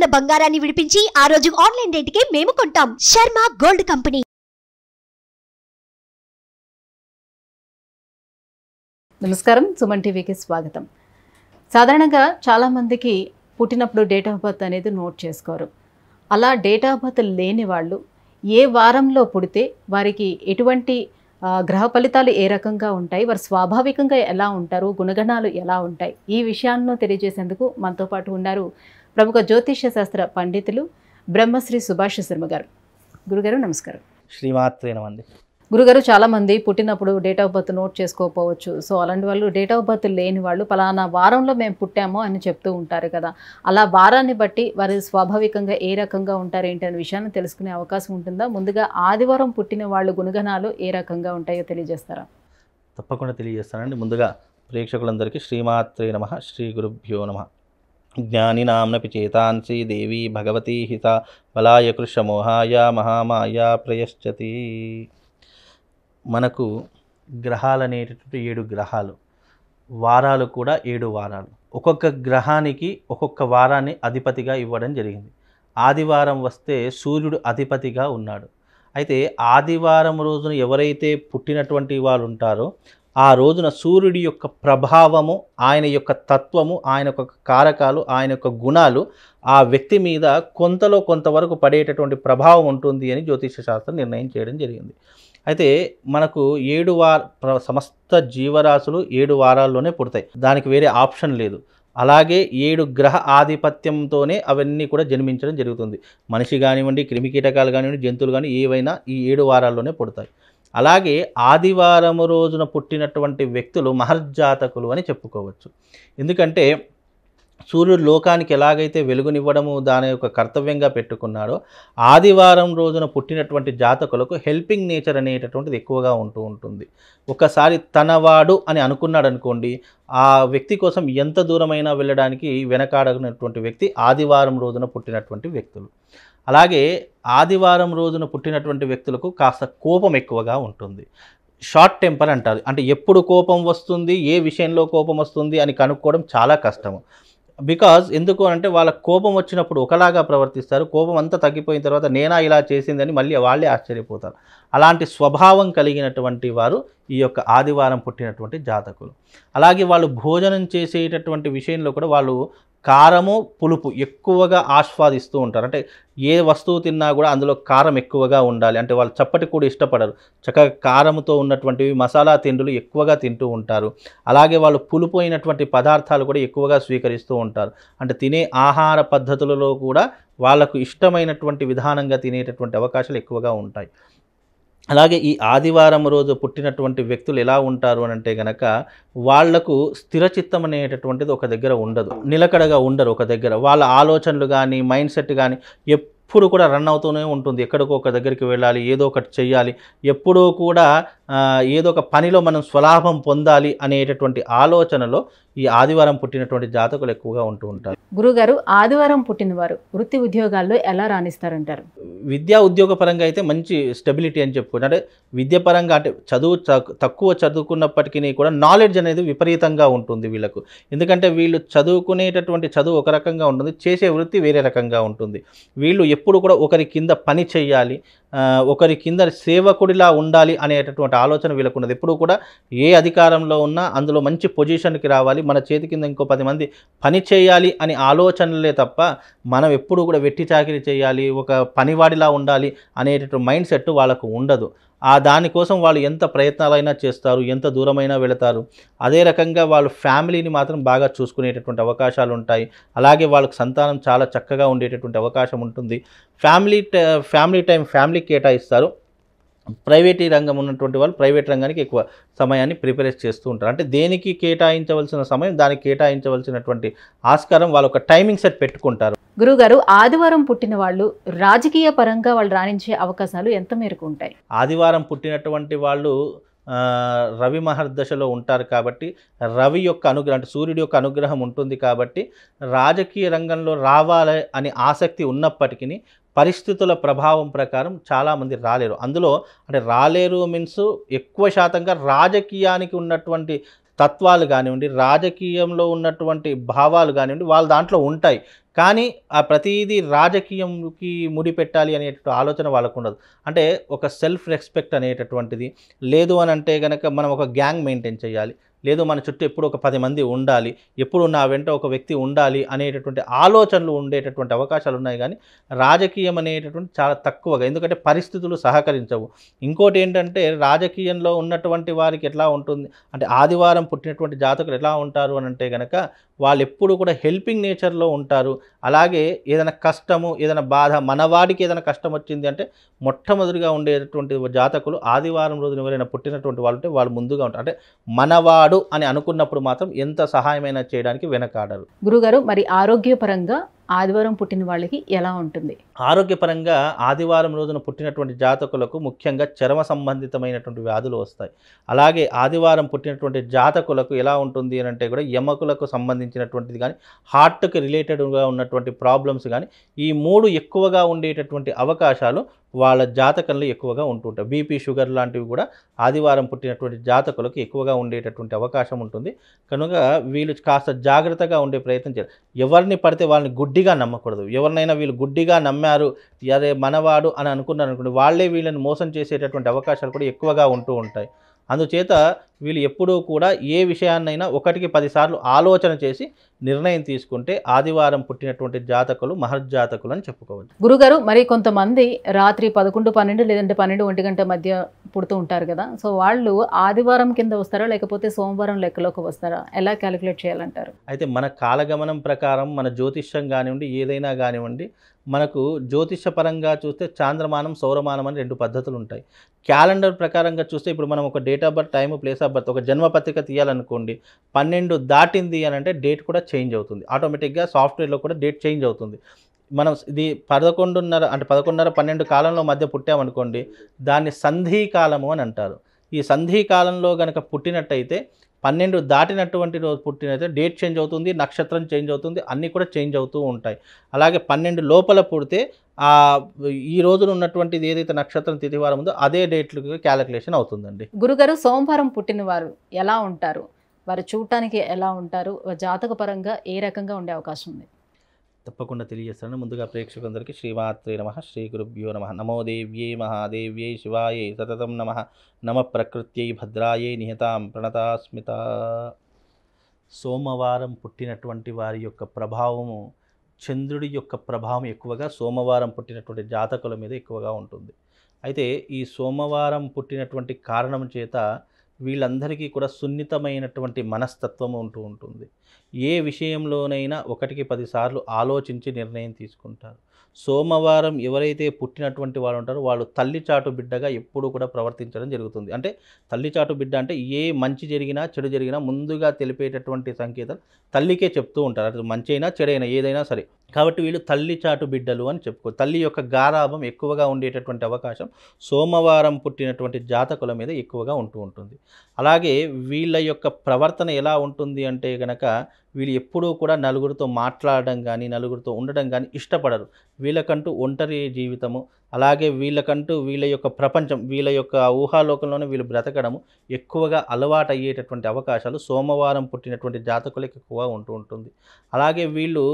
ఉన్న బంగారాన్ని విడిపించి ఆ రోజు ఆన్లైన్ రేటుకే మేము కొంటాం శర్మ గోల్డ్ కంపెనీ నమస్కారం సుమన్ టీవీకి స్వాగతం సాధారణంగా చాలామందికి పుట్టినప్పుడు డేట్ ఆఫ్ బర్త్ అనేది నోట్ చేసుకోరు అలా డేట్ ఆఫ్ బర్త్ లేని వాళ్ళు ఏ వారంలో పుడితే వారికి ఎటువంటి గ్రహ ఫలితాలు ఏ రకంగా ఉంటాయి వారు స్వాభావికంగా ఎలా ఉంటారు గుణగణాలు ఎలా ఉంటాయి ఈ విషయాలను తెలియజేసేందుకు మనతో పాటు ఉన్నారు ప్రముఖ జ్యోతిష్య శాస్త్ర పండితులు బ్రహ్మశ్రీ సుభాష్ శర్మ గారు గురుగారు నమస్కారం శ్రీమాత్రేనమండి గురుగారు చాలామంది పుట్టినప్పుడు డేట్ ఆఫ్ బర్త్ నోట్ చేసుకోకపోవచ్చు సో అలాంటి వాళ్ళు డేట్ ఆఫ్ బర్త్ లేని వాళ్ళు పలానా వారంలో మేము పుట్టాము అని చెప్తూ ఉంటారు కదా అలా వారాన్ని బట్టి వారి స్వాభావికంగా ఏ రకంగా ఉంటారు ఏంటి అనే విషయాన్ని తెలుసుకునే అవకాశం ఉంటుందా ముందుగా ఆదివారం పుట్టిన వాళ్ళు గుణగణాలు ఏ రకంగా ఉంటాయో తెలియజేస్తారా తప్పకుండా తెలియజేస్తానండి ముందుగా ప్రేక్షకులందరికీ శ్రీమాత్రే నమ శ్రీ గురుభ్యో నమ జ్ఞానినాం चेतांसि దేవీ భగవతీ హిత బలాయ కృషమోహాయ మహామాయా మహామాయ ప్రయశ్చతి మనకు గ్రహాలు అనేటటువంటి ఏడు గ్రహాలు వారాలు కూడా ఏడు వారాలు ఒక్కొక్క గ్రహానికి ఒక్కొక్క వారాన్ని అధిపతిగా ఇవ్వడం జరిగింది ఆదివారం వస్తే సూర్యుడు అధిపతిగా ఉన్నాడు అయితే ఆదివారం రోజున ఎవరైతే పుట్టినటువంటి వాళ్ళు ఉంటారో ఆ రోజున సూర్యుడి యొక్క ప్రభావము ఆయన యొక్క తత్వము ఆయన యొక్క కారకాలు ఆయన యొక్క గుణాలు ఆ వ్యక్తి మీద కొంతలో కొంతవరకు పడేటటువంటి ప్రభావం ఉంటుంది అని జ్యోతిష శాస్త్రం నిర్ణయం చేయడం జరిగింది అయితే మనకు ఏడు వార సమస్త జీవరాశులు ఏడు వారాల్లోనే పుడతాయి దానికి వేరే ఆప్షన్ లేదు అలాగే ఏడు గ్రహ ఆధిపత్యంతోనే అవన్నీ కూడా జన్మించడం జరుగుతుంది మనిషి కానివ్వండి క్రిమికీటకాలు కానివ్వండి జంతువులు కానీ ఏవైనా ఈ ఏడు వారాల్లోనే పుడతాయి అలాగే ఆదివారము రోజున పుట్టినటువంటి వ్యక్తులు మహర్జాతకులు అని చెప్పుకోవచ్చు ఎందుకంటే సూర్యుడు లోకానికి ఎలాగైతే వెలుగునివ్వడము దాని యొక్క కర్తవ్యంగా పెట్టుకున్నాడో ఆదివారం రోజున పుట్టినటువంటి జాతకులకు హెల్పింగ్ నేచర్ అనేటటువంటిది ఎక్కువగా ఉంటూ ఉంటుంది ఒకసారి తనవాడు అని అనుకున్నాడు అనుకోండి ఆ వ్యక్తి కోసం ఎంత దూరమైనా వెళ్ళడానికి వెనకాడనటువంటి వ్యక్తి ఆదివారం రోజున పుట్టినటువంటి వ్యక్తులు అలాగే ఆదివారం రోజున పుట్టినటువంటి వ్యక్తులకు కాస్త కోపం ఎక్కువగా ఉంటుంది షార్ట్ టెంపర్ అంటారు అంటే ఎప్పుడు కోపం వస్తుంది ఏ విషయంలో కోపం వస్తుంది అని కనుక్కోవడం చాలా కష్టము బికాజ్ ఎందుకు అంటే వాళ్ళ కోపం వచ్చినప్పుడు ఒకలాగా ప్రవర్తిస్తారు కోపం అంతా తగ్గిపోయిన తర్వాత నేనా ఇలా చేసిందని మళ్ళీ వాళ్ళే ఆశ్చర్యపోతారు అలాంటి స్వభావం కలిగినటువంటి వారు ఈ యొక్క ఆదివారం పుట్టినటువంటి జాతకులు అలాగే వాళ్ళు భోజనం చేసేటటువంటి విషయంలో కూడా వాళ్ళు కారము పులుపు ఎక్కువగా ఆస్వాదిస్తూ ఉంటారు అంటే ఏ వస్తువు తిన్నా కూడా అందులో కారం ఎక్కువగా ఉండాలి అంటే వాళ్ళు చప్పటి కూడా ఇష్టపడరు చక్కగా కారంతో ఉన్నటువంటివి మసాలా తిండులు ఎక్కువగా తింటూ ఉంటారు అలాగే వాళ్ళు పులుపు అయినటువంటి పదార్థాలు కూడా ఎక్కువగా స్వీకరిస్తూ ఉంటారు అంటే తినే ఆహార పద్ధతులలో కూడా వాళ్ళకు ఇష్టమైనటువంటి విధానంగా తినేటటువంటి అవకాశాలు ఎక్కువగా ఉంటాయి అలాగే ఈ ఆదివారం రోజు పుట్టినటువంటి వ్యక్తులు ఎలా ఉంటారు అని అంటే గనక వాళ్లకు స్థిరచిత్తం అనేటటువంటిది ఒక దగ్గర ఉండదు నిలకడగా ఉండరు ఒక దగ్గర వాళ్ళ ఆలోచనలు కానీ మైండ్ సెట్ కానీ ఎప్పుడు కూడా రన్ అవుతూనే ఉంటుంది ఎక్కడికో ఒక దగ్గరికి వెళ్ళాలి ఏదో ఒకటి చెయ్యాలి ఎప్పుడూ కూడా ఏదో ఒక పనిలో మనం స్వలాభం పొందాలి అనేటటువంటి ఆలోచనలో ఈ ఆదివారం పుట్టినటువంటి జాతకులు ఎక్కువగా ఉంటూ ఉంటారు గురుగారు ఆదివారం పుట్టినవారు వృత్తి ఉద్యోగాల్లో ఎలా రాణిస్తారంటారు విద్యా ఉద్యోగ పరంగా అయితే మంచి స్టెబిలిటీ అని చెప్పుకోండి అంటే విద్యాపరంగా అంటే చదువు తక్కువ చదువుకున్నప్పటికీ కూడా నాలెడ్జ్ అనేది విపరీతంగా ఉంటుంది వీళ్ళకు ఎందుకంటే వీళ్ళు చదువుకునేటటువంటి చదువు ఒక రకంగా ఉంటుంది చేసే వృత్తి వేరే రకంగా ఉంటుంది వీళ్ళు ఎప్పుడు కూడా ఒకరి కింద పని చేయాలి ఒకరి కింద సేవకుడిలా ఉండాలి అనేటటువంటి ఆలోచన వీళ్ళకున్నది ఎప్పుడు కూడా ఏ అధికారంలో ఉన్నా అందులో మంచి పొజిషన్కి రావాలి మన చేతి కింద ఇంకో పది మంది పని చేయాలి అని ఆలోచనలే తప్ప మనం ఎప్పుడు కూడా వెట్టి చాకిరి చేయాలి ఒక పనివాడిలా ఉండాలి అనేటటువంటి మైండ్ సెట్ వాళ్ళకు ఉండదు ఆ దానికోసం వాళ్ళు ఎంత ప్రయత్నాలైనా చేస్తారు ఎంత దూరమైనా వెళతారు అదే రకంగా వాళ్ళు ఫ్యామిలీని మాత్రం బాగా చూసుకునేటటువంటి అవకాశాలు ఉంటాయి అలాగే వాళ్ళకి సంతానం చాలా చక్కగా ఉండేటటువంటి అవకాశం ఉంటుంది ఫ్యామిలీ ఫ్యామిలీ టైం ఫ్యామిలీకి కేటాయిస్తారు ప్రైవేట్ రంగం ఉన్నటువంటి వాళ్ళు ప్రైవేట్ రంగానికి ఎక్కువ సమయాన్ని ప్రిపేర్ చేస్తూ ఉంటారు అంటే దేనికి కేటాయించవలసిన సమయం దానికి కేటాయించవలసినటువంటి ఆస్కారం వాళ్ళ ఒక టైమింగ్ సెట్ పెట్టుకుంటారు గురుగారు ఆదివారం పుట్టిన వాళ్ళు రాజకీయ పరంగా వాళ్ళు రాణించే అవకాశాలు ఎంత మేరకు ఉంటాయి ఆదివారం పుట్టినటువంటి వాళ్ళు రవి మహర్దశలో ఉంటారు కాబట్టి రవి యొక్క అనుగ్రహం అంటే సూర్యుడి యొక్క అనుగ్రహం ఉంటుంది కాబట్టి రాజకీయ రంగంలో రావాలి అని ఆసక్తి ఉన్నప్పటికీ పరిస్థితుల ప్రభావం ప్రకారం చాలామంది రాలేరు అందులో అంటే రాలేరు మీన్స్ ఎక్కువ శాతంగా రాజకీయానికి ఉన్నటువంటి తత్వాలు కానివ్వండి రాజకీయంలో ఉన్నటువంటి భావాలు కానివ్వండి వాళ్ళ దాంట్లో ఉంటాయి కానీ ఆ ప్రతిదీ రాజకీయంకి ముడిపెట్టాలి అనేటటువంటి ఆలోచన వాళ్ళకు ఉండదు అంటే ఒక సెల్ఫ్ రెస్పెక్ట్ అనేటటువంటిది లేదు అని అంటే కనుక మనం ఒక గ్యాంగ్ మెయింటైన్ చేయాలి లేదు మన చుట్టూ ఎప్పుడు ఒక పది మంది ఉండాలి ఎప్పుడు నా వెంట ఒక వ్యక్తి ఉండాలి అనేటటువంటి ఆలోచనలు ఉండేటటువంటి అవకాశాలు ఉన్నాయి కానీ రాజకీయం అనేటటువంటి చాలా తక్కువగా ఎందుకంటే పరిస్థితులు సహకరించవు ఇంకోటి ఏంటంటే రాజకీయంలో ఉన్నటువంటి వారికి ఎట్లా ఉంటుంది అంటే ఆదివారం పుట్టినటువంటి జాతకులు ఎలా ఉంటారు అని అంటే కనుక వాళ్ళు ఎప్పుడు కూడా హెల్పింగ్ నేచర్లో ఉంటారు అలాగే ఏదైనా కష్టము ఏదైనా బాధ మనవాడికి ఏదైనా కష్టం వచ్చింది అంటే మొట్టమొదటిగా ఉండేటటువంటి జాతకులు ఆదివారం రోజున ఎవరైనా పుట్టినటువంటి వాళ్ళు ఉంటే వాళ్ళు ముందుగా ఉంటారు అంటే మనవాడు చేస్తాడు అని అనుకున్నప్పుడు మాత్రం ఎంత సహాయమైనా చేయడానికి వెనకాడరు గురుగారు మరి ఆరోగ్యపరంగా ఆదివారం పుట్టిన వాళ్ళకి ఎలా ఉంటుంది ఆరోగ్యపరంగా ఆదివారం రోజున పుట్టినటువంటి జాతకులకు ముఖ్యంగా చర్మ సంబంధితమైనటువంటి వ్యాధులు వస్తాయి అలాగే ఆదివారం పుట్టినటువంటి జాతకులకు ఎలా ఉంటుంది అని అంటే కూడా యమకులకు సంబంధించినటువంటిది కానీ హార్ట్కి రిలేటెడ్గా ఉన్నటువంటి ప్రాబ్లమ్స్ కానీ ఈ మూడు ఎక్కువగా ఉండేటటువంటి అవకాశాలు వాళ్ళ జాతకంలో ఎక్కువగా ఉంటుంటాయి బీపీ షుగర్ లాంటివి కూడా ఆదివారం పుట్టినటువంటి జాతకులకు ఎక్కువగా ఉండేటటువంటి అవకాశం ఉంటుంది కనుక వీళ్ళు కాస్త జాగ్రత్తగా ఉండే ప్రయత్నం చేయాలి ఎవరిని పడితే వాళ్ళని గుడ్డిగా నమ్మకూడదు ఎవరినైనా వీళ్ళు గుడ్డిగా నమ్మారు అదే మనవాడు అని అనుకున్నారు అనుకోండి వాళ్ళే వీళ్ళని మోసం చేసేటటువంటి అవకాశాలు కూడా ఎక్కువగా ఉంటూ ఉంటాయి అందుచేత వీళ్ళు ఎప్పుడూ కూడా ఏ విషయాన్నైనా ఒకటికి పదిసార్లు ఆలోచన చేసి నిర్ణయం తీసుకుంటే ఆదివారం పుట్టినటువంటి జాతకులు మహర్జాతకులు అని చెప్పుకోవచ్చు గురుగారు మరి కొంతమంది రాత్రి పదకొండు పన్నెండు లేదంటే పన్నెండు ఒంటి గంట మధ్య పుడుతూ ఉంటారు కదా సో వాళ్ళు ఆదివారం కింద వస్తారా లేకపోతే సోమవారం లెక్కలోకి వస్తారా ఎలా క్యాలిక్యులేట్ చేయాలంటారు అయితే మన కాలగమనం ప్రకారం మన జ్యోతిష్యం కానివ్వండి ఏదైనా కానివ్వండి మనకు జ్యోతిషపరంగా చూస్తే చాంద్రమానం సౌరమానం అని రెండు పద్ధతులు ఉంటాయి క్యాలెండర్ ప్రకారంగా చూస్తే ఇప్పుడు మనం ఒక date of birth time place of birth ఒక జన్మపత్రిక తీయాలనుకోండి పన్నెండు దాటింది అని అంటే డేట్ కూడా చేంజ్ అవుతుంది ఆటోమేటిక్గా సాఫ్ట్వేర్లో కూడా డేట్ చేంజ్ అవుతుంది మనం ఇది పదకొండున్నర అంటే పదకొండున్నర పన్నెండు కాలంలో మధ్య పుట్టామనుకోండి దాన్ని సంధి కాలము అని అంటారు ఈ సంధి కాలంలో గనక పుట్టినట్టయితే పన్నెండు దాటినటువంటి రోజు పుట్టినైతే డేట్ చేంజ్ అవుతుంది నక్షత్రం చేంజ్ అవుతుంది అన్నీ కూడా చేంజ్ అవుతూ ఉంటాయి అలాగే పన్నెండు లోపల పుడితే ఈ రోజున ఉన్నటువంటిది ఏదైతే నక్షత్రం తిథివారం ఉందో అదే డేట్లు క్యాలిక్యులేషన్ అవుతుందండి గురుగారు సోమవారం పుట్టినవారు ఎలా ఉంటారు వారు చూడటానికి ఎలా ఉంటారు జాతకపరంగా ఏ రకంగా ఉండే అవకాశం ఉంది తప్పకుండా తెలియజేస్తాను ముందుగా ప్రేక్షకులందరికీ శ్రీమాత్రే నమ శ్రీ గురుభ్యో నమ నమో దేవ్యై మహాదేవ్యే శివాయే సతతం నమ నమ ప్రకృత్యై భద్రాయే నిహతాం ప్రణతాస్మిత సోమవారం పుట్టినటువంటి వారి యొక్క ప్రభావము చంద్రుడి యొక్క ప్రభావం ఎక్కువగా సోమవారం పుట్టినటువంటి జాతకుల మీద ఎక్కువగా ఉంటుంది అయితే ఈ సోమవారం పుట్టినటువంటి కారణం చేత వీళ్ళందరికీ కూడా సున్నితమైనటువంటి మనస్తత్వం ఉంటూ ఉంటుంది ఏ విషయంలోనైనా ఒకటికి పదిసార్లు ఆలోచించి నిర్ణయం తీసుకుంటారు సోమవారం ఎవరైతే పుట్టినటువంటి వాళ్ళు ఉంటారో వాళ్ళు తల్లి చాటు బిడ్డగా ఎప్పుడు కూడా ప్రవర్తించడం జరుగుతుంది అంటే తల్లి చాటు బిడ్డ అంటే ఏ మంచి జరిగినా చెడు జరిగినా ముందుగా తెలిపేటటువంటి సంకేతాలు తల్లికే చెప్తూ ఉంటారు అది అయినా చెడైనా ఏదైనా సరే కాబట్టి వీళ్ళు తల్లి చాటు బిడ్డలు అని చెప్పుకో తల్లి యొక్క గారాభం ఎక్కువగా ఉండేటటువంటి అవకాశం సోమవారం పుట్టినటువంటి జాతకుల మీద ఎక్కువగా ఉంటూ ఉంటుంది అలాగే వీళ్ళ యొక్క ప్రవర్తన ఎలా ఉంటుంది అంటే గనక వీళ్ళు ఎప్పుడూ కూడా నలుగురితో మాట్లాడడం కానీ నలుగురితో ఉండడం కానీ ఇష్టపడరు వీళ్ళకంటూ ఒంటరి జీవితము అలాగే వీళ్ళకంటూ వీళ్ళ యొక్క ప్రపంచం వీళ్ళ యొక్క ఊహాలోకంలోనే వీళ్ళు బ్రతకడము ఎక్కువగా అలవాటు అయ్యేటటువంటి అవకాశాలు సోమవారం పుట్టినటువంటి జాతకులకు ఎక్కువ ఉంటూ ఉంటుంది అలాగే వీళ్ళు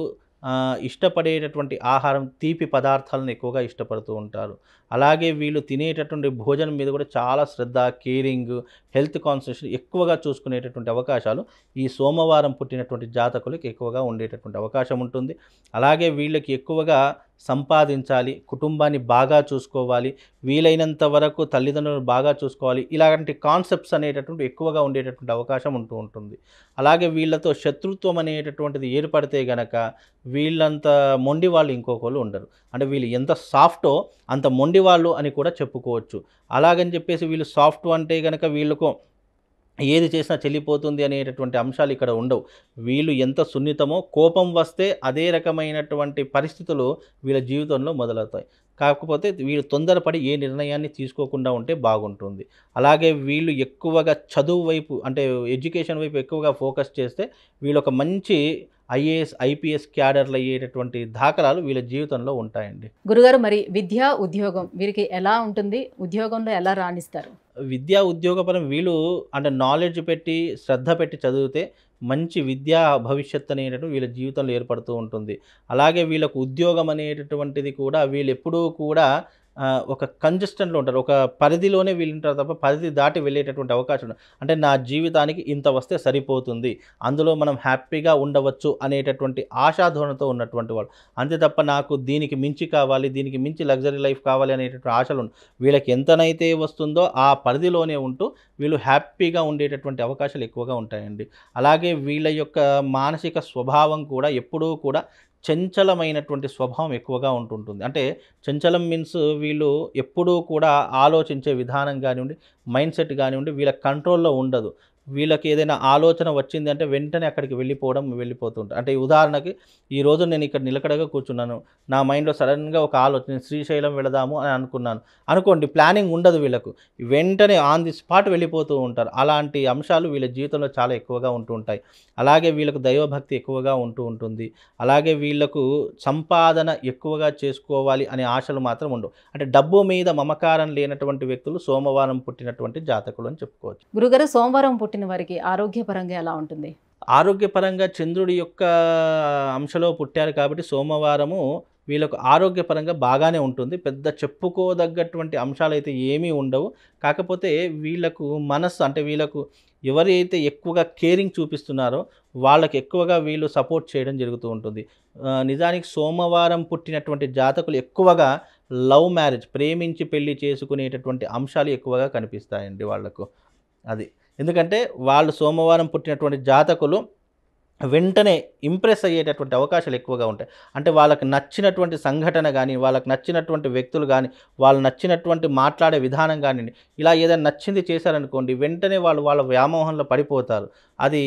ఇష్టపడేటటువంటి ఆహారం తీపి పదార్థాలను ఎక్కువగా ఇష్టపడుతూ ఉంటారు అలాగే వీళ్ళు తినేటటువంటి భోజనం మీద కూడా చాలా శ్రద్ధ కేరింగ్ హెల్త్ కాన్సన్ట్రేషన్ ఎక్కువగా చూసుకునేటటువంటి అవకాశాలు ఈ సోమవారం పుట్టినటువంటి జాతకులకు ఎక్కువగా ఉండేటటువంటి అవకాశం ఉంటుంది అలాగే వీళ్ళకి ఎక్కువగా సంపాదించాలి కుటుంబాన్ని బాగా చూసుకోవాలి వీలైనంత వరకు తల్లిదండ్రులను బాగా చూసుకోవాలి ఇలాంటి కాన్సెప్ట్స్ అనేటటువంటి ఎక్కువగా ఉండేటటువంటి అవకాశం ఉంటూ ఉంటుంది అలాగే వీళ్ళతో శత్రుత్వం అనేటటువంటిది ఏర్పడితే గనక వీళ్ళంత మొండి వాళ్ళు ఇంకొకళ్ళు ఉండరు అంటే వీళ్ళు ఎంత సాఫ్టో అంత మొండి వాళ్ళు అని కూడా చెప్పుకోవచ్చు అలాగని చెప్పేసి వీళ్ళు సాఫ్ట్ అంటే కనుక వీళ్ళకు ఏది చేసినా చెల్లిపోతుంది అనేటటువంటి అంశాలు ఇక్కడ ఉండవు వీళ్ళు ఎంత సున్నితమో కోపం వస్తే అదే రకమైనటువంటి పరిస్థితులు వీళ్ళ జీవితంలో మొదలవుతాయి కాకపోతే వీళ్ళు తొందరపడి ఏ నిర్ణయాన్ని తీసుకోకుండా ఉంటే బాగుంటుంది అలాగే వీళ్ళు ఎక్కువగా చదువు వైపు అంటే ఎడ్యుకేషన్ వైపు ఎక్కువగా ఫోకస్ చేస్తే వీళ్ళు ఒక మంచి ఐఏఎస్ ఐపీఎస్ క్యాడర్లు అయ్యేటటువంటి దాఖలాలు వీళ్ళ జీవితంలో ఉంటాయండి గురుగారు మరి విద్య ఉద్యోగం వీరికి ఎలా ఉంటుంది ఉద్యోగంలో ఎలా రాణిస్తారు విద్యా ఉద్యోగపరం వీళ్ళు అంటే నాలెడ్జ్ పెట్టి శ్రద్ధ పెట్టి చదివితే మంచి విద్యా భవిష్యత్తు అనేటటువంటి వీళ్ళ జీవితంలో ఏర్పడుతూ ఉంటుంది అలాగే వీళ్ళకు ఉద్యోగం అనేటటువంటిది కూడా వీళ్ళు ఎప్పుడూ కూడా ఒక కంజెస్టన్లో ఉంటారు ఒక పరిధిలోనే వీళ్ళుంటారు తప్ప పరిధి దాటి వెళ్ళేటటువంటి అవకాశం అంటే నా జీవితానికి ఇంత వస్తే సరిపోతుంది అందులో మనం హ్యాపీగా ఉండవచ్చు అనేటటువంటి ఆశాధోరణతో ఉన్నటువంటి వాళ్ళు అంతే తప్ప నాకు దీనికి మించి కావాలి దీనికి మించి లగ్జరీ లైఫ్ కావాలి అనేటటువంటి ఆశలు వీళ్ళకి ఎంతనైతే వస్తుందో ఆ పరిధిలోనే ఉంటూ వీళ్ళు హ్యాపీగా ఉండేటటువంటి అవకాశాలు ఎక్కువగా ఉంటాయండి అలాగే వీళ్ళ యొక్క మానసిక స్వభావం కూడా ఎప్పుడూ కూడా చంచలమైనటువంటి స్వభావం ఎక్కువగా ఉంటుంటుంది అంటే చంచలం మీన్స్ వీళ్ళు ఎప్పుడూ కూడా ఆలోచించే విధానం కానివ్వండి మైండ్ సెట్ కానివ్వండి వీళ్ళ కంట్రోల్లో ఉండదు వీళ్ళకి ఏదైనా ఆలోచన వచ్చింది అంటే వెంటనే అక్కడికి వెళ్ళిపోవడం వెళ్ళిపోతుంటారు అంటే ఉదాహరణకి ఈ రోజు నేను ఇక్కడ నిలకడగా కూర్చున్నాను నా మైండ్లో సడన్గా ఒక ఆలోచన శ్రీశైలం వెళదాము అని అనుకున్నాను అనుకోండి ప్లానింగ్ ఉండదు వీళ్ళకు వెంటనే ఆన్ ది స్పాట్ వెళ్ళిపోతూ ఉంటారు అలాంటి అంశాలు వీళ్ళ జీవితంలో చాలా ఎక్కువగా ఉంటూ ఉంటాయి అలాగే వీళ్ళకు దైవభక్తి ఎక్కువగా ఉంటూ ఉంటుంది అలాగే వీళ్ళకు సంపాదన ఎక్కువగా చేసుకోవాలి అనే ఆశలు మాత్రం ఉండవు అంటే డబ్బు మీద మమకారం లేనటువంటి వ్యక్తులు సోమవారం పుట్టినటువంటి జాతకులు అని చెప్పుకోవచ్చు గురుగారు సోమవారం పుట్టిన పుట్టిన వారికి ఆరోగ్యపరంగా ఎలా ఉంటుంది ఆరోగ్యపరంగా చంద్రుడి యొక్క అంశలో పుట్టారు కాబట్టి సోమవారము వీళ్ళకు ఆరోగ్యపరంగా బాగానే ఉంటుంది పెద్ద చెప్పుకోదగ్గటువంటి అంశాలు అయితే ఏమీ ఉండవు కాకపోతే వీళ్ళకు మనస్సు అంటే వీళ్ళకు ఎవరైతే ఎక్కువగా కేరింగ్ చూపిస్తున్నారో వాళ్ళకి ఎక్కువగా వీళ్ళు సపోర్ట్ చేయడం జరుగుతూ ఉంటుంది నిజానికి సోమవారం పుట్టినటువంటి జాతకులు ఎక్కువగా లవ్ మ్యారేజ్ ప్రేమించి పెళ్లి చేసుకునేటటువంటి అంశాలు ఎక్కువగా కనిపిస్తాయండి వాళ్లకు అది ఎందుకంటే వాళ్ళు సోమవారం పుట్టినటువంటి జాతకులు వెంటనే ఇంప్రెస్ అయ్యేటటువంటి అవకాశాలు ఎక్కువగా ఉంటాయి అంటే వాళ్ళకి నచ్చినటువంటి సంఘటన కానీ వాళ్ళకి నచ్చినటువంటి వ్యక్తులు కానీ వాళ్ళు నచ్చినటువంటి మాట్లాడే విధానం కానివ్వండి ఇలా ఏదైనా నచ్చింది చేశారనుకోండి వెంటనే వాళ్ళు వాళ్ళ వ్యామోహంలో పడిపోతారు అది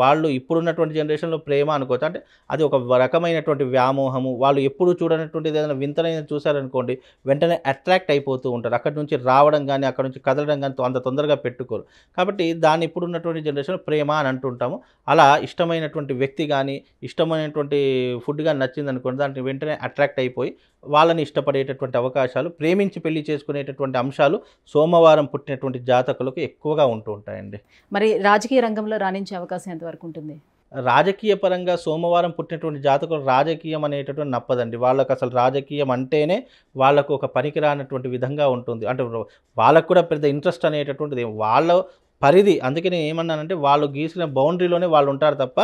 వాళ్ళు ఇప్పుడున్నటువంటి జనరేషన్లో ప్రేమ అనుకోవచ్చు అంటే అది ఒక రకమైనటువంటి వ్యామోహము వాళ్ళు ఎప్పుడు చూడనటువంటిది ఏదైనా వింతనైనా చూశారనుకోండి వెంటనే అట్రాక్ట్ అయిపోతూ ఉంటారు అక్కడి నుంచి రావడం కానీ అక్కడ నుంచి కదలడం కానీ అంత తొందరగా పెట్టుకోరు కాబట్టి దాన్ని ఇప్పుడున్నటువంటి జనరేషన్లో ప్రేమ అని అంటుంటాము అలా ఇష్టమైన ఇష్టమైనటువంటి వ్యక్తి కానీ ఇష్టమైనటువంటి ఫుడ్ కానీ నచ్చింది అనుకోండి దానికి వెంటనే అట్రాక్ట్ అయిపోయి వాళ్ళని ఇష్టపడేటటువంటి అవకాశాలు ప్రేమించి పెళ్లి చేసుకునేటటువంటి అంశాలు సోమవారం పుట్టినటువంటి జాతకులకు ఎక్కువగా ఉంటూ ఉంటాయండి మరి రాజకీయ రంగంలో రాణించే అవకాశం ఎంతవరకు ఉంటుంది రాజకీయ పరంగా సోమవారం పుట్టినటువంటి జాతకులు రాజకీయం అనేటటువంటి నప్పదండి వాళ్ళకు అసలు రాజకీయం అంటేనే వాళ్ళకు ఒక పనికిరానటువంటి విధంగా ఉంటుంది అంటే వాళ్ళకు కూడా పెద్ద ఇంట్రెస్ట్ అనేటటువంటిది వాళ్ళ పరిధి అందుకని ఏమన్నానంటే వాళ్ళు గీసిన బౌండరీలోనే వాళ్ళు ఉంటారు తప్ప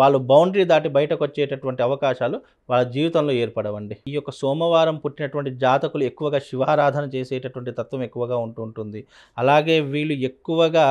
వాళ్ళు బౌండరీ దాటి బయటకు వచ్చేటటువంటి అవకాశాలు వాళ్ళ జీవితంలో ఏర్పడవండి ఈ యొక్క సోమవారం పుట్టినటువంటి జాతకులు ఎక్కువగా శివారాధన చేసేటటువంటి తత్వం ఎక్కువగా ఉంటుంటుంది అలాగే వీళ్ళు ఎక్కువగా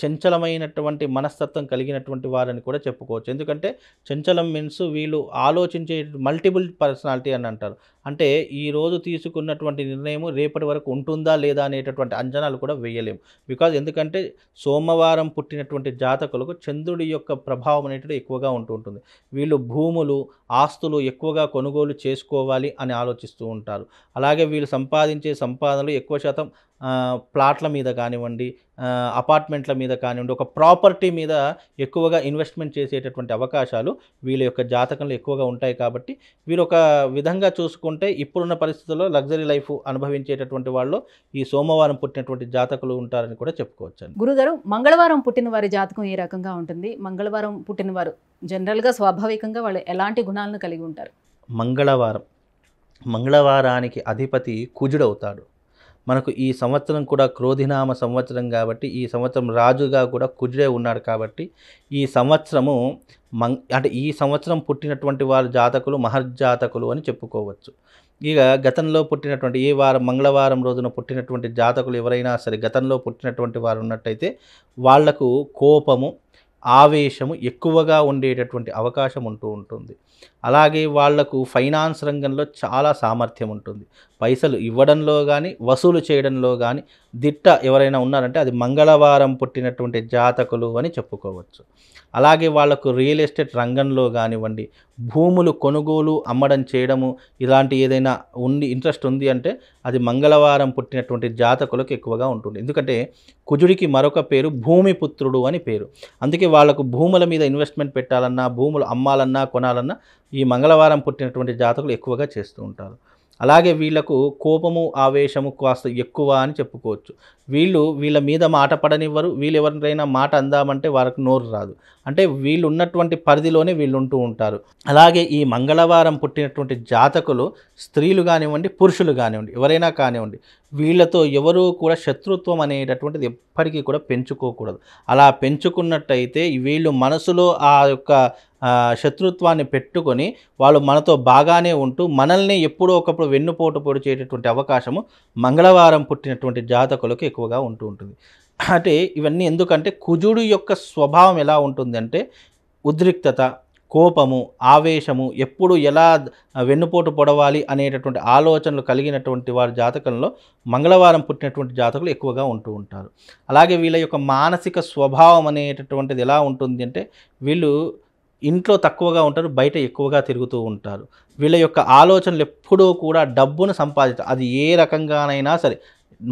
చంచలమైనటువంటి మనస్తత్వం కలిగినటువంటి వారని కూడా చెప్పుకోవచ్చు ఎందుకంటే చంచలం మీన్స్ వీళ్ళు ఆలోచించే మల్టిపుల్ పర్సనాలిటీ అని అంటారు అంటే ఈరోజు తీసుకున్నటువంటి నిర్ణయం రేపటి వరకు ఉంటుందా లేదా అనేటటువంటి అంచనాలు కూడా వేయలేము బికాజ్ ఎందుకంటే సోమవారం పుట్టినటువంటి జాతకులకు చంద్రుడి యొక్క ప్రభావం ప్రభావం అనేటిది ఎక్కువగా ఉంటూ ఉంటుంది వీళ్ళు భూములు ఆస్తులు ఎక్కువగా కొనుగోలు చేసుకోవాలి అని ఆలోచిస్తూ ఉంటారు అలాగే వీళ్ళు సంపాదించే సంపాదనలు ఎక్కువ శాతం ప్లాట్ల మీద కానివ్వండి అపార్ట్మెంట్ల మీద కానివ్వండి ఒక ప్రాపర్టీ మీద ఎక్కువగా ఇన్వెస్ట్మెంట్ చేసేటటువంటి అవకాశాలు వీళ్ళ యొక్క జాతకంలో ఎక్కువగా ఉంటాయి కాబట్టి వీరొక ఒక విధంగా చూసుకుంటే ఇప్పుడున్న పరిస్థితుల్లో లగ్జరీ లైఫ్ అనుభవించేటటువంటి వాళ్ళు ఈ సోమవారం పుట్టినటువంటి జాతకులు ఉంటారని కూడా చెప్పుకోవచ్చు గురుగారు మంగళవారం పుట్టిన వారి జాతకం ఏ రకంగా ఉంటుంది మంగళవారం పుట్టిన వారు జనరల్గా స్వాభావికంగా వాళ్ళు ఎలాంటి గుణాలను కలిగి ఉంటారు మంగళవారం మంగళవారానికి అధిపతి కుజుడవుతాడు మనకు ఈ సంవత్సరం కూడా క్రోధినామ సంవత్సరం కాబట్టి ఈ సంవత్సరం రాజుగా కూడా కుజుడే ఉన్నాడు కాబట్టి ఈ సంవత్సరము మం అంటే ఈ సంవత్సరం పుట్టినటువంటి వారు జాతకులు మహర్జాతకులు అని చెప్పుకోవచ్చు ఇక గతంలో పుట్టినటువంటి ఏ వారం మంగళవారం రోజున పుట్టినటువంటి జాతకులు ఎవరైనా సరే గతంలో పుట్టినటువంటి వారు ఉన్నట్టయితే వాళ్లకు కోపము ఆవేశము ఎక్కువగా ఉండేటటువంటి అవకాశం ఉంటూ ఉంటుంది అలాగే వాళ్లకు ఫైనాన్స్ రంగంలో చాలా సామర్థ్యం ఉంటుంది పైసలు ఇవ్వడంలో కానీ వసూలు చేయడంలో కానీ దిట్ట ఎవరైనా ఉన్నారంటే అది మంగళవారం పుట్టినటువంటి జాతకులు అని చెప్పుకోవచ్చు అలాగే వాళ్లకు రియల్ ఎస్టేట్ రంగంలో కానివ్వండి భూములు కొనుగోలు అమ్మడం చేయడము ఇలాంటి ఏదైనా ఉంది ఇంట్రెస్ట్ ఉంది అంటే అది మంగళవారం పుట్టినటువంటి జాతకులకు ఎక్కువగా ఉంటుంది ఎందుకంటే కుజుడికి మరొక పేరు భూమిపుత్రుడు అని పేరు అందుకే వాళ్లకు భూముల మీద ఇన్వెస్ట్మెంట్ పెట్టాలన్నా భూములు అమ్మాలన్నా కొనాలన్నా ఈ మంగళవారం పుట్టినటువంటి జాతకులు ఎక్కువగా చేస్తూ ఉంటారు అలాగే వీళ్లకు కోపము ఆవేశము కాస్త ఎక్కువ అని చెప్పుకోవచ్చు వీళ్ళు వీళ్ళ మీద మాట పడనివ్వరు వీళ్ళు ఎవరినైనా మాట అందామంటే వారికి నోరు రాదు అంటే వీళ్ళు ఉన్నటువంటి పరిధిలోనే వీళ్ళు ఉంటూ ఉంటారు అలాగే ఈ మంగళవారం పుట్టినటువంటి జాతకులు స్త్రీలు కానివ్వండి పురుషులు కానివ్వండి ఎవరైనా కానివ్వండి వీళ్ళతో ఎవరూ కూడా శత్రుత్వం అనేటటువంటిది ఎప్పటికీ కూడా పెంచుకోకూడదు అలా పెంచుకున్నట్టయితే వీళ్ళు మనసులో ఆ యొక్క శత్రుత్వాన్ని పెట్టుకొని వాళ్ళు మనతో బాగానే ఉంటూ మనల్ని ఎప్పుడో ఒకప్పుడు వెన్నుపోటు పొడిచేటటువంటి అవకాశము మంగళవారం పుట్టినటువంటి జాతకులకు ఎక్కువగా ఉంటూ ఉంటుంది అంటే ఇవన్నీ ఎందుకంటే కుజుడు యొక్క స్వభావం ఎలా ఉంటుందంటే ఉద్రిక్తత కోపము ఆవేశము ఎప్పుడు ఎలా వెన్నుపోటు పొడవాలి అనేటటువంటి ఆలోచనలు కలిగినటువంటి వారి జాతకంలో మంగళవారం పుట్టినటువంటి జాతకులు ఎక్కువగా ఉంటూ ఉంటారు అలాగే వీళ్ళ యొక్క మానసిక స్వభావం అనేటటువంటిది ఎలా ఉంటుంది అంటే వీళ్ళు ఇంట్లో తక్కువగా ఉంటారు బయట ఎక్కువగా తిరుగుతూ ఉంటారు వీళ్ళ యొక్క ఆలోచనలు ఎప్పుడూ కూడా డబ్బును సంపాదిస్తారు అది ఏ రకంగానైనా సరే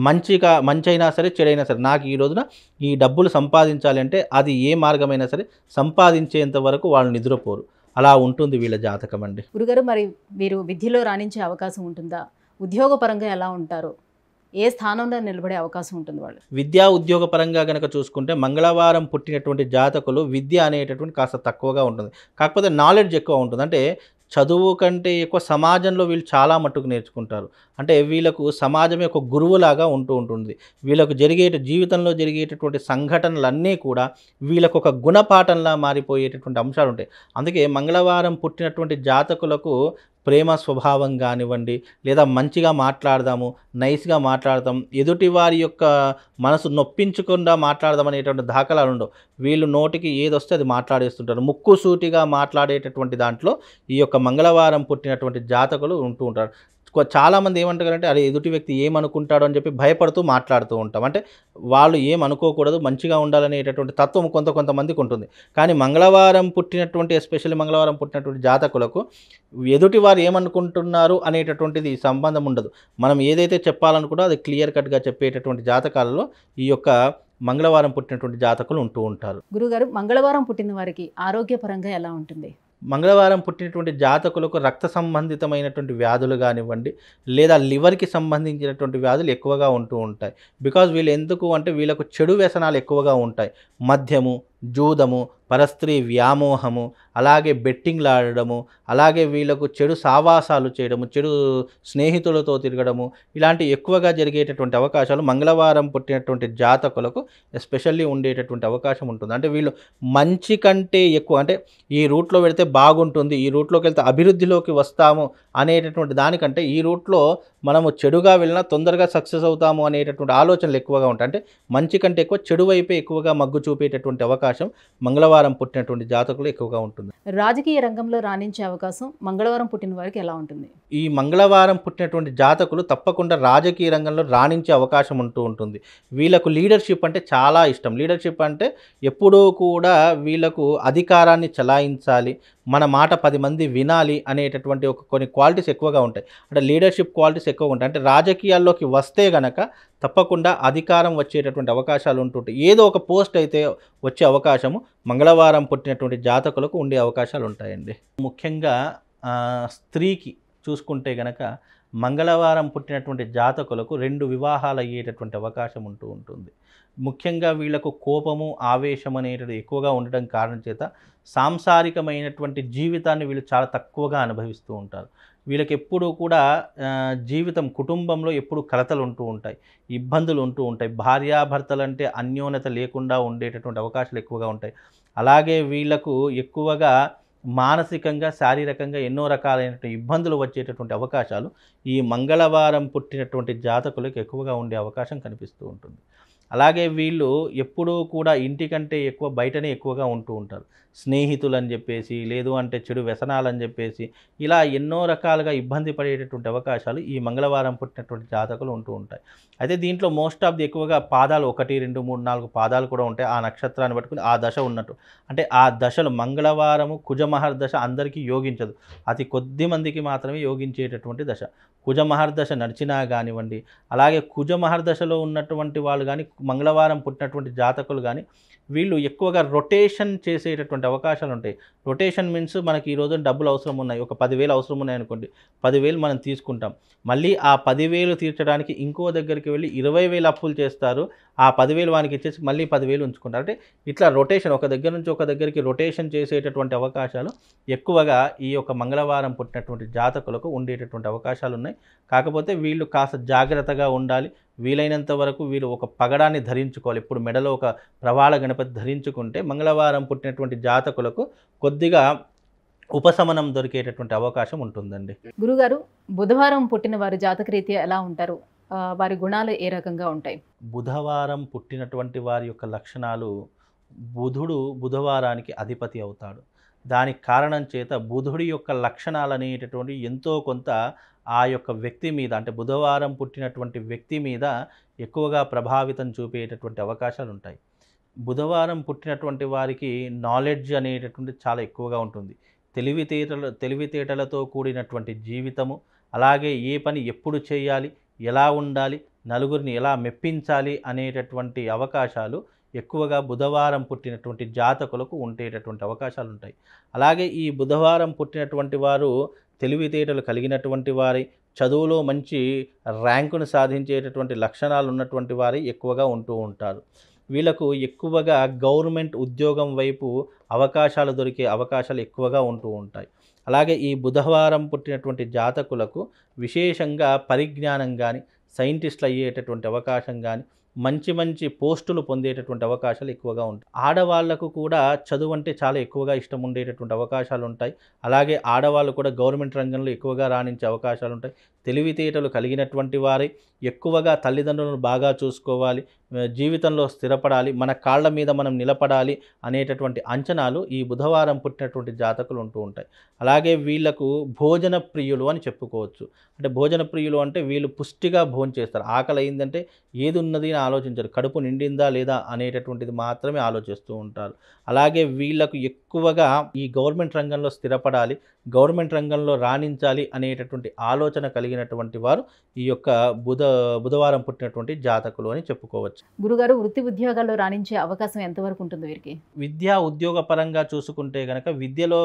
మంచిగా మంచి అయినా సరే చెడైనా సరే నాకు ఈ రోజున ఈ డబ్బులు సంపాదించాలి అంటే అది ఏ మార్గమైనా సరే సంపాదించేంత వరకు వాళ్ళు నిద్రపోరు అలా ఉంటుంది వీళ్ళ జాతకం అండి గురుగారు మరి మీరు విద్యలో రాణించే అవకాశం ఉంటుందా ఉద్యోగపరంగా ఎలా ఉంటారు ఏ స్థానంలో నిలబడే అవకాశం ఉంటుంది వాళ్ళు విద్యా ఉద్యోగ పరంగా కనుక చూసుకుంటే మంగళవారం పుట్టినటువంటి జాతకులు విద్య అనేటటువంటి కాస్త తక్కువగా ఉంటుంది కాకపోతే నాలెడ్జ్ ఎక్కువ ఉంటుంది అంటే చదువు కంటే ఎక్కువ సమాజంలో వీళ్ళు చాలా మట్టుకు నేర్చుకుంటారు అంటే వీళ్ళకు సమాజం యొక్క గురువులాగా ఉంటూ ఉంటుంది వీళ్ళకు జరిగే జీవితంలో జరిగేటటువంటి సంఘటనలన్నీ కూడా వీళ్ళకు ఒక గుణపాఠంలా మారిపోయేటటువంటి అంశాలు ఉంటాయి అందుకే మంగళవారం పుట్టినటువంటి జాతకులకు ప్రేమ స్వభావం కానివ్వండి లేదా మంచిగా మాట్లాడదాము నైస్గా మాట్లాడదాం ఎదుటి వారి యొక్క మనసు నొప్పించకుండా మాట్లాడదాం అనేటువంటి దాఖలాలు ఉండవు వీళ్ళు నోటికి ఏదొస్తే అది మాట్లాడేస్తుంటారు ముక్కు సూటిగా మాట్లాడేటటువంటి దాంట్లో ఈ యొక్క మంగళవారం పుట్టినటువంటి జాతకులు ఉంటూ ఉంటారు చాలామంది ఏమంటారంటే అది ఎదుటి వ్యక్తి ఏమనుకుంటాడు అని చెప్పి భయపడుతూ మాట్లాడుతూ ఉంటాం అంటే వాళ్ళు ఏమనుకోకూడదు మంచిగా ఉండాలనేటటువంటి తత్వం కొంత కొంతమందికి ఉంటుంది కానీ మంగళవారం పుట్టినటువంటి ఎస్పెషల్లీ మంగళవారం పుట్టినటువంటి జాతకులకు ఎదుటి వారు ఏమనుకుంటున్నారు అనేటటువంటిది సంబంధం ఉండదు మనం ఏదైతే చెప్పాలనుకుంటో అది క్లియర్ కట్గా చెప్పేటటువంటి జాతకాలలో ఈ యొక్క మంగళవారం పుట్టినటువంటి జాతకులు ఉంటూ ఉంటారు గురుగారు మంగళవారం పుట్టిన వారికి ఆరోగ్యపరంగా ఎలా ఉంటుంది మంగళవారం పుట్టినటువంటి జాతకులకు రక్త సంబంధితమైనటువంటి వ్యాధులు కానివ్వండి లేదా లివర్కి సంబంధించినటువంటి వ్యాధులు ఎక్కువగా ఉంటూ ఉంటాయి బికాజ్ వీళ్ళు ఎందుకు అంటే వీళ్ళకు చెడు వ్యసనాలు ఎక్కువగా ఉంటాయి మద్యము జూదము పరస్త్రీ వ్యామోహము అలాగే బెట్టింగ్లు ఆడడము అలాగే వీళ్ళకు చెడు సావాసాలు చేయడము చెడు స్నేహితులతో తిరగడము ఇలాంటి ఎక్కువగా జరిగేటటువంటి అవకాశాలు మంగళవారం పుట్టినటువంటి జాతకులకు ఎస్పెషల్లీ ఉండేటటువంటి అవకాశం ఉంటుంది అంటే వీళ్ళు మంచి కంటే ఎక్కువ అంటే ఈ రూట్లో వెళితే బాగుంటుంది ఈ రూట్లోకి వెళ్తే అభివృద్ధిలోకి వస్తాము అనేటటువంటి దానికంటే ఈ రూట్లో మనము చెడుగా వెళ్ళినా తొందరగా సక్సెస్ అవుతాము అనేటటువంటి ఆలోచనలు ఎక్కువగా ఉంటాయి అంటే మంచి కంటే ఎక్కువ చెడు వైపే ఎక్కువగా మగ్గు చూపేటటువంటి అవకాశం అవకాశం మంగళవారం పుట్టినటువంటి జాతకులు ఎక్కువగా ఉంటుంది రాజకీయ రంగంలో రాణించే అవకాశం మంగళవారం పుట్టిన వారికి ఎలా ఉంటుంది ఈ మంగళవారం పుట్టినటువంటి జాతకులు తప్పకుండా రాజకీయ రంగంలో రాణించే అవకాశం ఉంటూ ఉంటుంది వీళ్ళకు లీడర్షిప్ అంటే చాలా ఇష్టం లీడర్షిప్ అంటే ఎప్పుడూ కూడా వీళ్ళకు అధికారాన్ని చలాయించాలి మన మాట పది మంది వినాలి అనేటటువంటి ఒక కొన్ని క్వాలిటీస్ ఎక్కువగా ఉంటాయి అంటే లీడర్షిప్ క్వాలిటీస్ ఎక్కువగా ఉంటాయి అంటే రాజకీయాల్లోకి వస్తే గనక తప్పకుండా అధికారం వచ్చేటటువంటి అవకాశాలు ఉంటుంటాయి ఏదో ఒక పోస్ట్ అయితే వచ్చే అవకాశము మంగళవారం పుట్టినటువంటి జాతకులకు ఉండే అవకాశాలు ఉంటాయండి ముఖ్యంగా స్త్రీకి చూసుకుంటే గనక మంగళవారం పుట్టినటువంటి జాతకులకు రెండు వివాహాలు అయ్యేటటువంటి అవకాశం ఉంటూ ఉంటుంది ముఖ్యంగా వీళ్లకు కోపము ఆవేశం అనేటది ఎక్కువగా ఉండడం కారణం చేత సాంసారికమైనటువంటి జీవితాన్ని వీళ్ళు చాలా తక్కువగా అనుభవిస్తూ ఉంటారు వీళ్ళకి ఎప్పుడూ కూడా జీవితం కుటుంబంలో ఎప్పుడు కలతలు ఉంటూ ఉంటాయి ఇబ్బందులు ఉంటూ ఉంటాయి భార్యాభర్తలు అంటే అన్యోన్యత లేకుండా ఉండేటటువంటి అవకాశాలు ఎక్కువగా ఉంటాయి అలాగే వీళ్లకు ఎక్కువగా మానసికంగా శారీరకంగా ఎన్నో రకాలైనటువంటి ఇబ్బందులు వచ్చేటటువంటి అవకాశాలు ఈ మంగళవారం పుట్టినటువంటి జాతకులకు ఎక్కువగా ఉండే అవకాశం కనిపిస్తూ ఉంటుంది అలాగే వీళ్ళు ఎప్పుడూ కూడా ఇంటికంటే ఎక్కువ బయటనే ఎక్కువగా ఉంటూ ఉంటారు స్నేహితులని చెప్పేసి లేదు అంటే చెడు వ్యసనాలని చెప్పేసి ఇలా ఎన్నో రకాలుగా ఇబ్బంది పడేటటువంటి అవకాశాలు ఈ మంగళవారం పుట్టినటువంటి జాతకులు ఉంటూ ఉంటాయి అయితే దీంట్లో మోస్ట్ ఆఫ్ ది ఎక్కువగా పాదాలు ఒకటి రెండు మూడు నాలుగు పాదాలు కూడా ఉంటాయి ఆ నక్షత్రాన్ని పట్టుకుని ఆ దశ ఉన్నట్టు అంటే ఆ దశలు మంగళవారము కుజమహర్దశ అందరికీ యోగించదు అతి కొద్ది మందికి మాత్రమే యోగించేటటువంటి దశ కుజమహర్దశ నడిచినా కానివ్వండి అలాగే కుజమహర్దశలో ఉన్నటువంటి వాళ్ళు కానీ మంగళవారం పుట్టినటువంటి జాతకులు కానీ వీళ్ళు ఎక్కువగా రొటేషన్ చేసేటటువంటి వచ్చేటువంటి అవకాశాలు ఉంటాయి రొటేషన్ మీన్స్ మనకి ఈరోజు డబ్బులు అవసరం ఉన్నాయి ఒక పదివేలు అవసరం ఉన్నాయి అనుకోండి పదివేలు మనం తీసుకుంటాం మళ్ళీ ఆ పదివేలు తీర్చడానికి ఇంకో దగ్గరికి వెళ్ళి ఇరవై వేలు అప్పులు చేస్తారు ఆ పదివేలు వానికి ఇచ్చేసి మళ్ళీ పదివేలు ఉంచుకుంటారు అంటే ఇట్లా రొటేషన్ ఒక దగ్గర నుంచి ఒక దగ్గరికి రొటేషన్ చేసేటటువంటి అవకాశాలు ఎక్కువగా ఈ యొక్క మంగళవారం పుట్టినటువంటి జాతకులకు ఉండేటటువంటి అవకాశాలు ఉన్నాయి కాకపోతే వీళ్ళు కాస్త జాగ్రత్తగా ఉండాలి వీలైనంత వరకు వీళ్ళు ఒక పగడాన్ని ధరించుకోవాలి ఇప్పుడు మెడలో ఒక ప్రవాళ గణపతి ధరించుకుంటే మంగళవారం పుట్టినటువంటి జాతకులకు కొద్దిగా ఉపశమనం దొరికేటటువంటి అవకాశం ఉంటుందండి గురుగారు బుధవారం పుట్టిన వారి జాతకరీత్యా ఎలా ఉంటారు వారి గుణాలు ఏ రకంగా ఉంటాయి బుధవారం పుట్టినటువంటి వారి యొక్క లక్షణాలు బుధుడు బుధవారానికి అధిపతి అవుతాడు దానికి కారణం చేత బుధుడి యొక్క లక్షణాలు అనేటటువంటి ఎంతో కొంత ఆ యొక్క వ్యక్తి మీద అంటే బుధవారం పుట్టినటువంటి వ్యక్తి మీద ఎక్కువగా ప్రభావితం చూపేటటువంటి అవకాశాలు ఉంటాయి బుధవారం పుట్టినటువంటి వారికి నాలెడ్జ్ అనేటటువంటి చాలా ఎక్కువగా ఉంటుంది తెలివితేటల తెలివితేటలతో కూడినటువంటి జీవితము అలాగే ఏ పని ఎప్పుడు చేయాలి ఎలా ఉండాలి నలుగురిని ఎలా మెప్పించాలి అనేటటువంటి అవకాశాలు ఎక్కువగా బుధవారం పుట్టినటువంటి జాతకులకు ఉండేటటువంటి అవకాశాలు ఉంటాయి అలాగే ఈ బుధవారం పుట్టినటువంటి వారు తెలివితేటలు కలిగినటువంటి వారి చదువులో మంచి ర్యాంకును సాధించేటటువంటి లక్షణాలు ఉన్నటువంటి వారి ఎక్కువగా ఉంటూ ఉంటారు వీళ్ళకు ఎక్కువగా గవర్నమెంట్ ఉద్యోగం వైపు అవకాశాలు దొరికే అవకాశాలు ఎక్కువగా ఉంటూ ఉంటాయి అలాగే ఈ బుధవారం పుట్టినటువంటి జాతకులకు విశేషంగా పరిజ్ఞానం కానీ సైంటిస్టులు అయ్యేటటువంటి అవకాశం కానీ మంచి మంచి పోస్టులు పొందేటటువంటి అవకాశాలు ఎక్కువగా ఉంటాయి ఆడవాళ్లకు కూడా చదువు అంటే చాలా ఎక్కువగా ఇష్టం ఉండేటటువంటి అవకాశాలు ఉంటాయి అలాగే ఆడవాళ్ళు కూడా గవర్నమెంట్ రంగంలో ఎక్కువగా రాణించే అవకాశాలు ఉంటాయి తెలివితేటలు కలిగినటువంటి వారి ఎక్కువగా తల్లిదండ్రులను బాగా చూసుకోవాలి జీవితంలో స్థిరపడాలి మన కాళ్ళ మీద మనం నిలబడాలి అనేటటువంటి అంచనాలు ఈ బుధవారం పుట్టినటువంటి జాతకులు ఉంటూ ఉంటాయి అలాగే వీళ్లకు భోజన ప్రియులు అని చెప్పుకోవచ్చు అంటే భోజన ప్రియులు అంటే వీళ్ళు పుష్టిగా భోజనం చేస్తారు ఆకలి అయిందంటే ఏది ఉన్నది అని ఆలోచించరు కడుపు నిండిందా లేదా అనేటటువంటిది మాత్రమే ఆలోచిస్తూ ఉంటారు అలాగే వీళ్లకు ఎక్కువగా ఈ గవర్నమెంట్ రంగంలో స్థిరపడాలి గవర్నమెంట్ రంగంలో రాణించాలి అనేటటువంటి ఆలోచన కలిగి కలిగినటువంటి వారు ఈ యొక్క బుధ బుధవారం పుట్టినటువంటి జాతకులు అని చెప్పుకోవచ్చు గురుగారు వృత్తి ఉద్యోగాల్లో రాణించే అవకాశం ఎంతవరకు ఉంటుంది వీరికి విద్యా ఉద్యోగ పరంగా చూసుకుంటే కనుక విద్యలో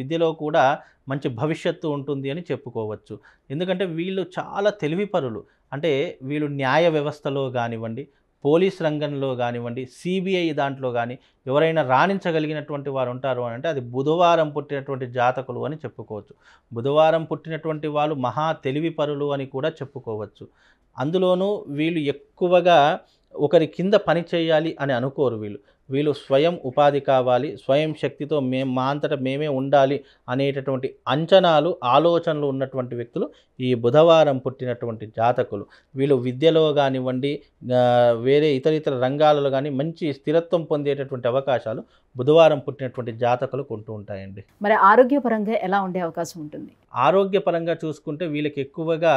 విద్యలో కూడా మంచి భవిష్యత్తు ఉంటుంది అని చెప్పుకోవచ్చు ఎందుకంటే వీళ్ళు చాలా పరులు అంటే వీళ్ళు న్యాయ వ్యవస్థలో కానివ్వండి పోలీస్ రంగంలో కానివ్వండి సిబిఐ దాంట్లో కానీ ఎవరైనా రాణించగలిగినటువంటి వారు ఉంటారు అని అంటే అది బుధవారం పుట్టినటువంటి జాతకులు అని చెప్పుకోవచ్చు బుధవారం పుట్టినటువంటి వాళ్ళు మహా తెలివిపరులు అని కూడా చెప్పుకోవచ్చు అందులోనూ వీళ్ళు ఎక్కువగా ఒకరి కింద పని చేయాలి అని అనుకోరు వీళ్ళు వీళ్ళు స్వయం ఉపాధి కావాలి స్వయం శక్తితో మేము మా అంతటా మేమే ఉండాలి అనేటటువంటి అంచనాలు ఆలోచనలు ఉన్నటువంటి వ్యక్తులు ఈ బుధవారం పుట్టినటువంటి జాతకులు వీళ్ళు విద్యలో కానివ్వండి వేరే ఇతర ఇతర రంగాలలో కానీ మంచి స్థిరత్వం పొందేటటువంటి అవకాశాలు బుధవారం పుట్టినటువంటి జాతకులు కొంటూ ఉంటాయండి మరి ఆరోగ్యపరంగా ఎలా ఉండే అవకాశం ఉంటుంది ఆరోగ్యపరంగా చూసుకుంటే వీళ్ళకి ఎక్కువగా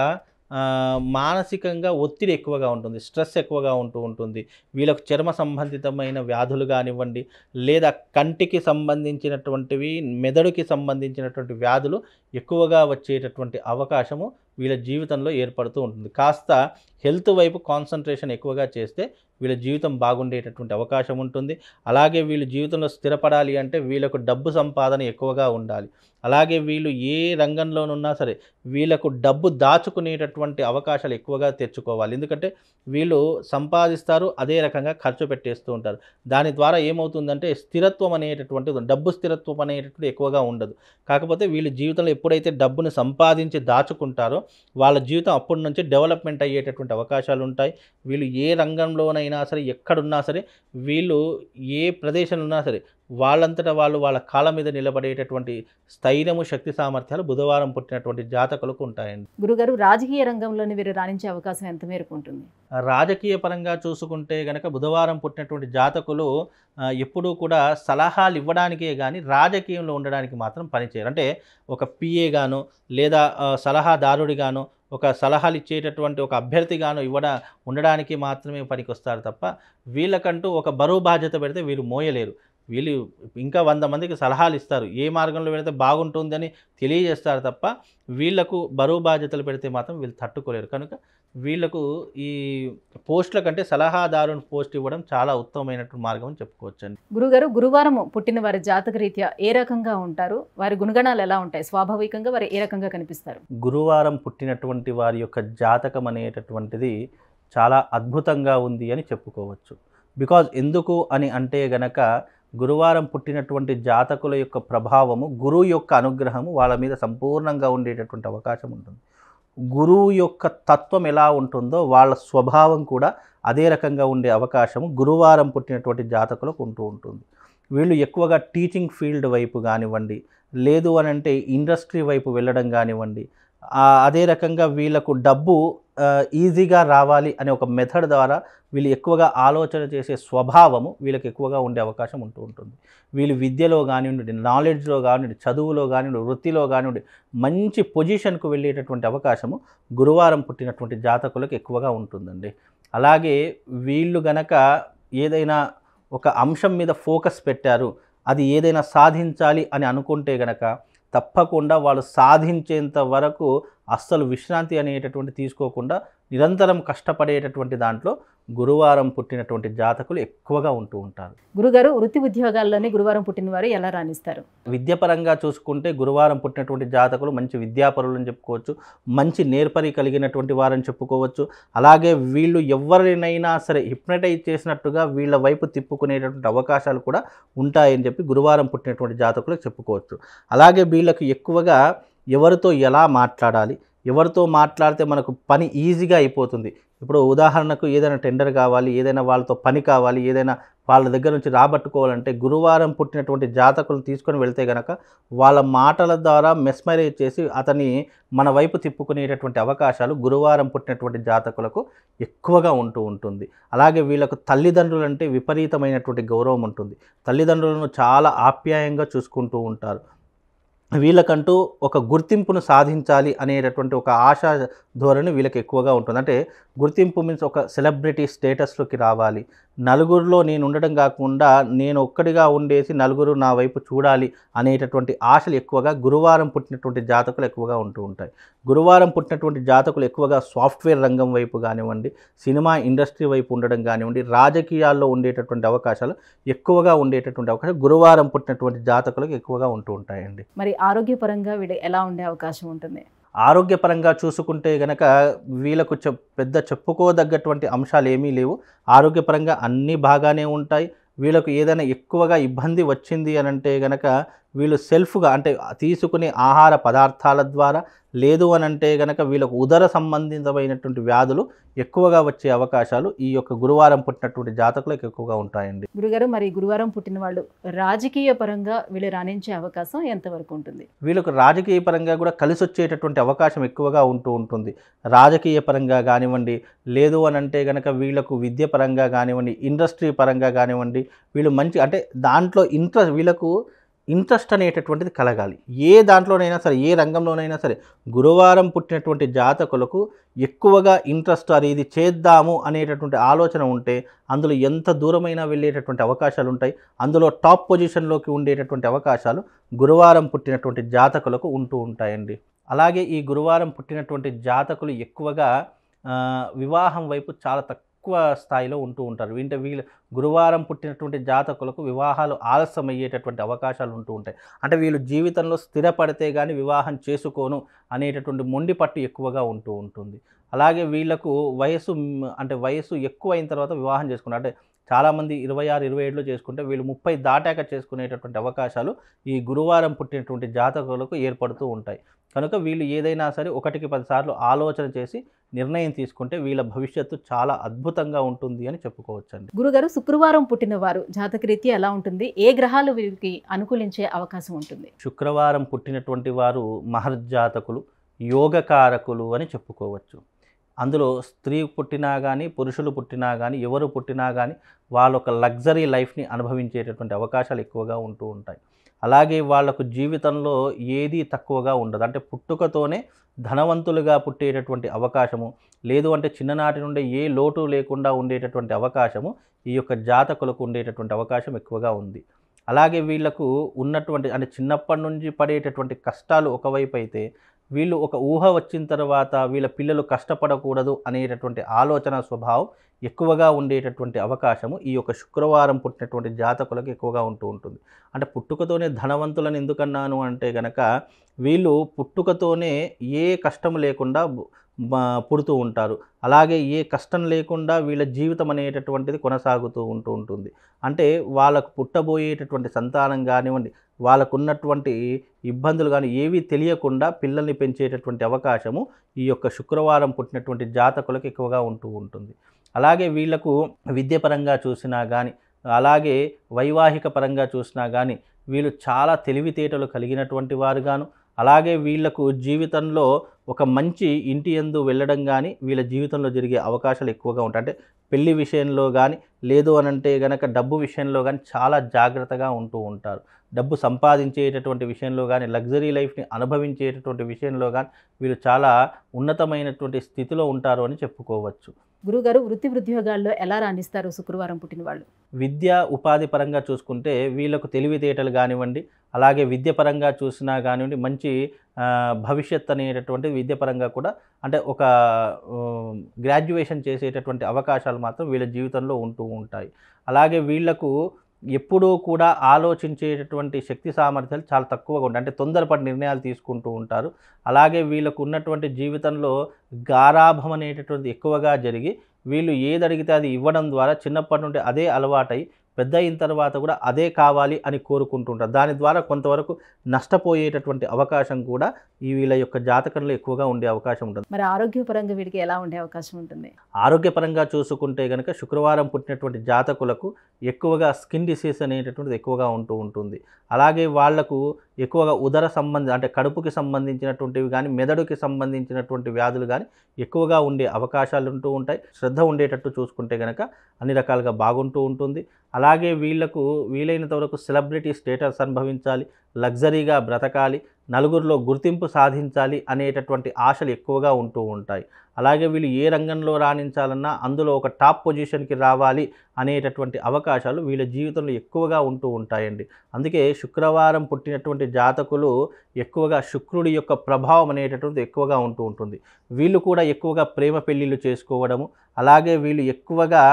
మానసికంగా ఒత్తిడి ఎక్కువగా ఉంటుంది స్ట్రెస్ ఎక్కువగా ఉంటూ ఉంటుంది వీళ్ళకు చర్మ సంబంధితమైన వ్యాధులు కానివ్వండి లేదా కంటికి సంబంధించినటువంటివి మెదడుకి సంబంధించినటువంటి వ్యాధులు ఎక్కువగా వచ్చేటటువంటి అవకాశము వీళ్ళ జీవితంలో ఏర్పడుతూ ఉంటుంది కాస్త హెల్త్ వైపు కాన్సన్ట్రేషన్ ఎక్కువగా చేస్తే వీళ్ళ జీవితం బాగుండేటటువంటి అవకాశం ఉంటుంది అలాగే వీళ్ళు జీవితంలో స్థిరపడాలి అంటే వీళ్ళకు డబ్బు సంపాదన ఎక్కువగా ఉండాలి అలాగే వీళ్ళు ఏ రంగంలోనున్నా సరే వీళ్ళకు డబ్బు దాచుకునేటటువంటి అవకాశాలు ఎక్కువగా తెచ్చుకోవాలి ఎందుకంటే వీళ్ళు సంపాదిస్తారు అదే రకంగా ఖర్చు పెట్టేస్తూ ఉంటారు దాని ద్వారా ఏమవుతుందంటే స్థిరత్వం అనేటటువంటి డబ్బు స్థిరత్వం అనేటటువంటి ఎక్కువగా ఉండదు కాకపోతే వీళ్ళు జీవితంలో ఎప్పుడైతే డబ్బును సంపాదించి దాచుకుంటారో వాళ్ళ జీవితం అప్పటి నుంచి డెవలప్మెంట్ అయ్యేటటువంటి అవకాశాలు ఉంటాయి వీళ్ళు ఏ రంగంలోనైనా సరే ఎక్కడున్నా సరే వీళ్ళు ఏ ప్రదేశంలో ఉన్నా సరే వాళ్ళంతటా వాళ్ళు వాళ్ళ కాళ్ళ మీద నిలబడేటటువంటి స్థైర్యము శక్తి సామర్థ్యాలు బుధవారం పుట్టినటువంటి జాతకులకు ఉంటాయండి గురుగారు రాజకీయ రంగంలోని వీరు రాణించే అవకాశం ఎంత మేరకు ఉంటుంది రాజకీయ పరంగా చూసుకుంటే గనక బుధవారం పుట్టినటువంటి జాతకులు ఎప్పుడూ కూడా సలహాలు ఇవ్వడానికే కానీ రాజకీయంలో ఉండడానికి మాత్రం పనిచేయరు అంటే ఒక గాను లేదా గాను ఒక సలహాలు ఇచ్చేటటువంటి ఒక అభ్యర్థిగాను ఇవ్వడ ఉండడానికి మాత్రమే పనికొస్తారు తప్ప వీళ్ళకంటూ ఒక బరువు బాధ్యత పెడితే వీరు మోయలేరు వీళ్ళు ఇంకా వంద మందికి సలహాలు ఇస్తారు ఏ మార్గంలో వెళితే బాగుంటుందని తెలియజేస్తారు తప్ప వీళ్లకు బరువు బాధ్యతలు పెడితే మాత్రం వీళ్ళు తట్టుకోలేరు కనుక వీళ్లకు ఈ పోస్టుల కంటే సలహాదారుని పోస్ట్ ఇవ్వడం చాలా ఉత్తమమైనటువంటి మార్గం అని అండి గురుగారు గురువారం పుట్టిన వారి జాతక రీత్యా ఏ రకంగా ఉంటారు వారి గుణగణాలు ఎలా ఉంటాయి స్వాభావికంగా వారు ఏ రకంగా కనిపిస్తారు గురువారం పుట్టినటువంటి వారి యొక్క జాతకం అనేటటువంటిది చాలా అద్భుతంగా ఉంది అని చెప్పుకోవచ్చు బికాజ్ ఎందుకు అని అంటే గనక గురువారం పుట్టినటువంటి జాతకుల యొక్క ప్రభావము గురువు యొక్క అనుగ్రహము వాళ్ళ మీద సంపూర్ణంగా ఉండేటటువంటి అవకాశం ఉంటుంది గురువు యొక్క తత్వం ఎలా ఉంటుందో వాళ్ళ స్వభావం కూడా అదే రకంగా ఉండే అవకాశము గురువారం పుట్టినటువంటి జాతకులకు ఉంటూ ఉంటుంది వీళ్ళు ఎక్కువగా టీచింగ్ ఫీల్డ్ వైపు కానివ్వండి లేదు అని అంటే ఇండస్ట్రీ వైపు వెళ్ళడం కానివ్వండి అదే రకంగా వీళ్ళకు డబ్బు ఈజీగా రావాలి అనే ఒక మెథడ్ ద్వారా వీళ్ళు ఎక్కువగా ఆలోచన చేసే స్వభావము వీళ్ళకి ఎక్కువగా ఉండే అవకాశం ఉంటూ ఉంటుంది వీళ్ళు విద్యలో కానివ్వండి నాలెడ్జ్లో కానివ్వండి చదువులో కానివ్వండి వృత్తిలో కానివ్వండి మంచి పొజిషన్కు వెళ్ళేటటువంటి అవకాశము గురువారం పుట్టినటువంటి జాతకులకు ఎక్కువగా ఉంటుందండి అలాగే వీళ్ళు గనక ఏదైనా ఒక అంశం మీద ఫోకస్ పెట్టారు అది ఏదైనా సాధించాలి అని అనుకుంటే గనక తప్పకుండా వాళ్ళు సాధించేంత వరకు అస్సలు విశ్రాంతి అనేటటువంటి తీసుకోకుండా నిరంతరం కష్టపడేటటువంటి దాంట్లో గురువారం పుట్టినటువంటి జాతకులు ఎక్కువగా ఉంటూ ఉంటారు గురుగారు వృత్తి ఉద్యోగాల్లోనే గురువారం పుట్టిన వారు ఎలా రాణిస్తారు విద్యాపరంగా చూసుకుంటే గురువారం పుట్టినటువంటి జాతకులు మంచి విద్యాపరులు అని చెప్పుకోవచ్చు మంచి నేర్పరి కలిగినటువంటి వారని చెప్పుకోవచ్చు అలాగే వీళ్ళు ఎవరినైనా సరే హిప్నటైజ్ చేసినట్టుగా వీళ్ళ వైపు తిప్పుకునేటటువంటి అవకాశాలు కూడా ఉంటాయని చెప్పి గురువారం పుట్టినటువంటి జాతకులు చెప్పుకోవచ్చు అలాగే వీళ్ళకు ఎక్కువగా ఎవరితో ఎలా మాట్లాడాలి ఎవరితో మాట్లాడితే మనకు పని ఈజీగా అయిపోతుంది ఇప్పుడు ఉదాహరణకు ఏదైనా టెండర్ కావాలి ఏదైనా వాళ్ళతో పని కావాలి ఏదైనా వాళ్ళ దగ్గర నుంచి రాబట్టుకోవాలంటే గురువారం పుట్టినటువంటి జాతకులు తీసుకొని వెళ్తే గనక వాళ్ళ మాటల ద్వారా మెస్మరేజ్ చేసి అతని మన వైపు తిప్పుకునేటటువంటి అవకాశాలు గురువారం పుట్టినటువంటి జాతకులకు ఎక్కువగా ఉంటూ ఉంటుంది అలాగే వీళ్ళకు తల్లిదండ్రులు అంటే విపరీతమైనటువంటి గౌరవం ఉంటుంది తల్లిదండ్రులను చాలా ఆప్యాయంగా చూసుకుంటూ ఉంటారు వీళ్ళకంటూ ఒక గుర్తింపును సాధించాలి అనేటటువంటి ఒక ఆశా ధోరణి వీళ్ళకి ఎక్కువగా ఉంటుంది అంటే గుర్తింపు మీన్స్ ఒక సెలబ్రిటీ స్టేటస్లోకి రావాలి నలుగురిలో నేను ఉండడం కాకుండా నేను ఒక్కడిగా ఉండేసి నలుగురు నా వైపు చూడాలి అనేటటువంటి ఆశలు ఎక్కువగా గురువారం పుట్టినటువంటి జాతకులు ఎక్కువగా ఉంటూ ఉంటాయి గురువారం పుట్టినటువంటి జాతకులు ఎక్కువగా సాఫ్ట్వేర్ రంగం వైపు కానివ్వండి సినిమా ఇండస్ట్రీ వైపు ఉండడం కానివ్వండి రాజకీయాల్లో ఉండేటటువంటి అవకాశాలు ఎక్కువగా ఉండేటటువంటి అవకాశాలు గురువారం పుట్టినటువంటి జాతకులకు ఎక్కువగా ఉంటూ ఉంటాయండి మరి ఆరోగ్యపరంగా వీడు ఎలా ఉండే అవకాశం ఉంటుంది ఆరోగ్యపరంగా చూసుకుంటే గనక వీళ్ళకు చె పెద్ద చెప్పుకోదగ్గటువంటి అంశాలు ఏమీ లేవు ఆరోగ్యపరంగా అన్నీ బాగానే ఉంటాయి వీళ్ళకు ఏదైనా ఎక్కువగా ఇబ్బంది వచ్చింది అని అంటే గనక వీళ్ళు సెల్ఫ్గా అంటే తీసుకునే ఆహార పదార్థాల ద్వారా లేదు అని అంటే గనక వీళ్ళకు ఉదర సంబంధితమైనటువంటి వ్యాధులు ఎక్కువగా వచ్చే అవకాశాలు ఈ యొక్క గురువారం పుట్టినటువంటి జాతకులకు ఎక్కువగా ఉంటాయండి గురుగారు మరి గురువారం పుట్టిన వాళ్ళు రాజకీయ పరంగా వీళ్ళు రాణించే అవకాశం ఎంతవరకు ఉంటుంది వీళ్ళకు రాజకీయ పరంగా కూడా కలిసి వచ్చేటటువంటి అవకాశం ఎక్కువగా ఉంటూ ఉంటుంది రాజకీయ పరంగా కానివ్వండి లేదు అని అంటే గనక వీళ్ళకు విద్య పరంగా కానివ్వండి ఇండస్ట్రీ పరంగా కానివ్వండి వీళ్ళు మంచి అంటే దాంట్లో ఇంట్రెస్ట్ వీళ్ళకు ఇంట్రెస్ట్ అనేటటువంటిది కలగాలి ఏ దాంట్లోనైనా సరే ఏ రంగంలోనైనా సరే గురువారం పుట్టినటువంటి జాతకులకు ఎక్కువగా ఇంట్రెస్ట్ అది ఇది చేద్దాము అనేటటువంటి ఆలోచన ఉంటే అందులో ఎంత దూరమైనా వెళ్ళేటటువంటి అవకాశాలు ఉంటాయి అందులో టాప్ పొజిషన్లోకి ఉండేటటువంటి అవకాశాలు గురువారం పుట్టినటువంటి జాతకులకు ఉంటూ ఉంటాయండి అలాగే ఈ గురువారం పుట్టినటువంటి జాతకులు ఎక్కువగా వివాహం వైపు చాలా తక్కువ ఎక్కువ స్థాయిలో ఉంటూ ఉంటారు వీంటే వీళ్ళు గురువారం పుట్టినటువంటి జాతకులకు వివాహాలు ఆలస్యమయ్యేటటువంటి అవకాశాలు ఉంటూ ఉంటాయి అంటే వీళ్ళు జీవితంలో స్థిరపడితే కానీ వివాహం చేసుకోను అనేటటువంటి మొండి పట్టు ఎక్కువగా ఉంటూ ఉంటుంది అలాగే వీళ్ళకు వయసు అంటే వయసు ఎక్కువ అయిన తర్వాత వివాహం చేసుకున్నారు అంటే చాలామంది ఇరవై ఆరు ఇరవై ఏడులో చేసుకుంటే వీళ్ళు ముప్పై దాటాక చేసుకునేటటువంటి అవకాశాలు ఈ గురువారం పుట్టినటువంటి జాతకులకు ఏర్పడుతూ ఉంటాయి కనుక వీళ్ళు ఏదైనా సరే ఒకటికి పదిసార్లు ఆలోచన చేసి నిర్ణయం తీసుకుంటే వీళ్ళ భవిష్యత్తు చాలా అద్భుతంగా ఉంటుంది అని చెప్పుకోవచ్చండి గురుగారు శుక్రవారం పుట్టిన వారు రీతి ఎలా ఉంటుంది ఏ గ్రహాలు వీరికి అనుకూలించే అవకాశం ఉంటుంది శుక్రవారం పుట్టినటువంటి వారు మహర్జాతకులు యోగకారకులు అని చెప్పుకోవచ్చు అందులో స్త్రీ పుట్టినా కానీ పురుషులు పుట్టినా కానీ ఎవరు పుట్టినా కానీ వాళ్ళ లగ్జరీ లైఫ్ని అనుభవించేటటువంటి అవకాశాలు ఎక్కువగా ఉంటూ ఉంటాయి అలాగే వాళ్లకు జీవితంలో ఏది తక్కువగా ఉండదు అంటే పుట్టుకతోనే ధనవంతులుగా పుట్టేటటువంటి అవకాశము లేదు అంటే చిన్ననాటి నుండి ఏ లోటు లేకుండా ఉండేటటువంటి అవకాశము ఈ యొక్క జాతకులకు ఉండేటటువంటి అవకాశం ఎక్కువగా ఉంది అలాగే వీళ్లకు ఉన్నటువంటి అంటే చిన్నప్పటి నుంచి పడేటటువంటి కష్టాలు ఒకవైపు అయితే వీళ్ళు ఒక ఊహ వచ్చిన తర్వాత వీళ్ళ పిల్లలు కష్టపడకూడదు అనేటటువంటి ఆలోచన స్వభావం ఎక్కువగా ఉండేటటువంటి అవకాశము ఈ యొక్క శుక్రవారం పుట్టినటువంటి జాతకులకు ఎక్కువగా ఉంటూ ఉంటుంది అంటే పుట్టుకతోనే ధనవంతులను ఎందుకన్నాను అంటే గనక వీళ్ళు పుట్టుకతోనే ఏ కష్టం లేకుండా పుడుతూ ఉంటారు అలాగే ఏ కష్టం లేకుండా వీళ్ళ జీవితం అనేటటువంటిది కొనసాగుతూ ఉంటూ ఉంటుంది అంటే వాళ్ళకు పుట్టబోయేటటువంటి సంతానం కానివ్వండి వాళ్ళకున్నటువంటి ఇబ్బందులు కానీ ఏవి తెలియకుండా పిల్లల్ని పెంచేటటువంటి అవకాశము ఈ యొక్క శుక్రవారం పుట్టినటువంటి జాతకులకు ఎక్కువగా ఉంటూ ఉంటుంది అలాగే వీళ్లకు విద్యపరంగా చూసినా కానీ అలాగే వైవాహిక పరంగా చూసినా కానీ వీళ్ళు చాలా తెలివితేటలు కలిగినటువంటి వారుగాను అలాగే వీళ్లకు జీవితంలో ఒక మంచి ఇంటి ఎందు వెళ్ళడం కానీ వీళ్ళ జీవితంలో జరిగే అవకాశాలు ఎక్కువగా ఉంటాయి అంటే పెళ్లి విషయంలో కానీ లేదు అనంటే కనుక డబ్బు విషయంలో కానీ చాలా జాగ్రత్తగా ఉంటూ ఉంటారు డబ్బు సంపాదించేటటువంటి విషయంలో కానీ లగ్జరీ లైఫ్ని అనుభవించేటటువంటి విషయంలో కానీ వీళ్ళు చాలా ఉన్నతమైనటువంటి స్థితిలో ఉంటారు అని చెప్పుకోవచ్చు గురుగారు వృత్తి ఉద్యోగాల్లో ఎలా రాణిస్తారు శుక్రవారం పుట్టిన వాళ్ళు విద్య ఉపాధి పరంగా చూసుకుంటే వీళ్ళకు తెలివితేటలు కానివ్వండి అలాగే విద్య పరంగా చూసినా కానివ్వండి మంచి భవిష్యత్ అనేటటువంటి విద్య పరంగా కూడా అంటే ఒక గ్రాడ్యుయేషన్ చేసేటటువంటి అవకాశాలు మాత్రం వీళ్ళ జీవితంలో ఉంటూ ఉంటాయి అలాగే వీళ్లకు ఎప్పుడూ కూడా ఆలోచించేటటువంటి శక్తి సామర్థ్యాలు చాలా తక్కువగా ఉంటాయి అంటే తొందరపడి నిర్ణయాలు తీసుకుంటూ ఉంటారు అలాగే వీళ్ళకు ఉన్నటువంటి జీవితంలో గారాభం అనేటటువంటి ఎక్కువగా జరిగి వీళ్ళు ఏది అడిగితే అది ఇవ్వడం ద్వారా చిన్నప్పటి నుండి అదే అలవాటై పెద్ద అయిన తర్వాత కూడా అదే కావాలి అని కోరుకుంటుంటారు దాని ద్వారా కొంతవరకు నష్టపోయేటటువంటి అవకాశం కూడా ఈ వీళ్ళ యొక్క జాతకంలో ఎక్కువగా ఉండే అవకాశం ఉంటుంది మరి ఆరోగ్యపరంగా వీడికి ఎలా ఉండే అవకాశం ఉంటుంది ఆరోగ్యపరంగా చూసుకుంటే కనుక శుక్రవారం పుట్టినటువంటి జాతకులకు ఎక్కువగా స్కిన్ డిసీజ్ అనేటటువంటిది ఎక్కువగా ఉంటూ ఉంటుంది అలాగే వాళ్లకు ఎక్కువగా ఉదర సంబంధి అంటే కడుపుకి సంబంధించినటువంటివి కానీ మెదడుకి సంబంధించినటువంటి వ్యాధులు కానీ ఎక్కువగా ఉండే అవకాశాలు ఉంటూ ఉంటాయి శ్రద్ధ ఉండేటట్టు చూసుకుంటే కనుక అన్ని రకాలుగా బాగుంటూ ఉంటుంది అలాగే వీళ్లకు వీలైనంత వరకు సెలబ్రిటీ స్టేటస్ అనుభవించాలి లగ్జరీగా బ్రతకాలి నలుగురిలో గుర్తింపు సాధించాలి అనేటటువంటి ఆశలు ఎక్కువగా ఉంటూ ఉంటాయి అలాగే వీళ్ళు ఏ రంగంలో రాణించాలన్నా అందులో ఒక టాప్ పొజిషన్కి రావాలి అనేటటువంటి అవకాశాలు వీళ్ళ జీవితంలో ఎక్కువగా ఉంటూ ఉంటాయండి అందుకే శుక్రవారం పుట్టినటువంటి జాతకులు ఎక్కువగా శుక్రుడి యొక్క ప్రభావం అనేటటువంటి ఎక్కువగా ఉంటూ ఉంటుంది వీళ్ళు కూడా ఎక్కువగా ప్రేమ పెళ్ళిళ్ళు చేసుకోవడము అలాగే వీళ్ళు ఎక్కువగా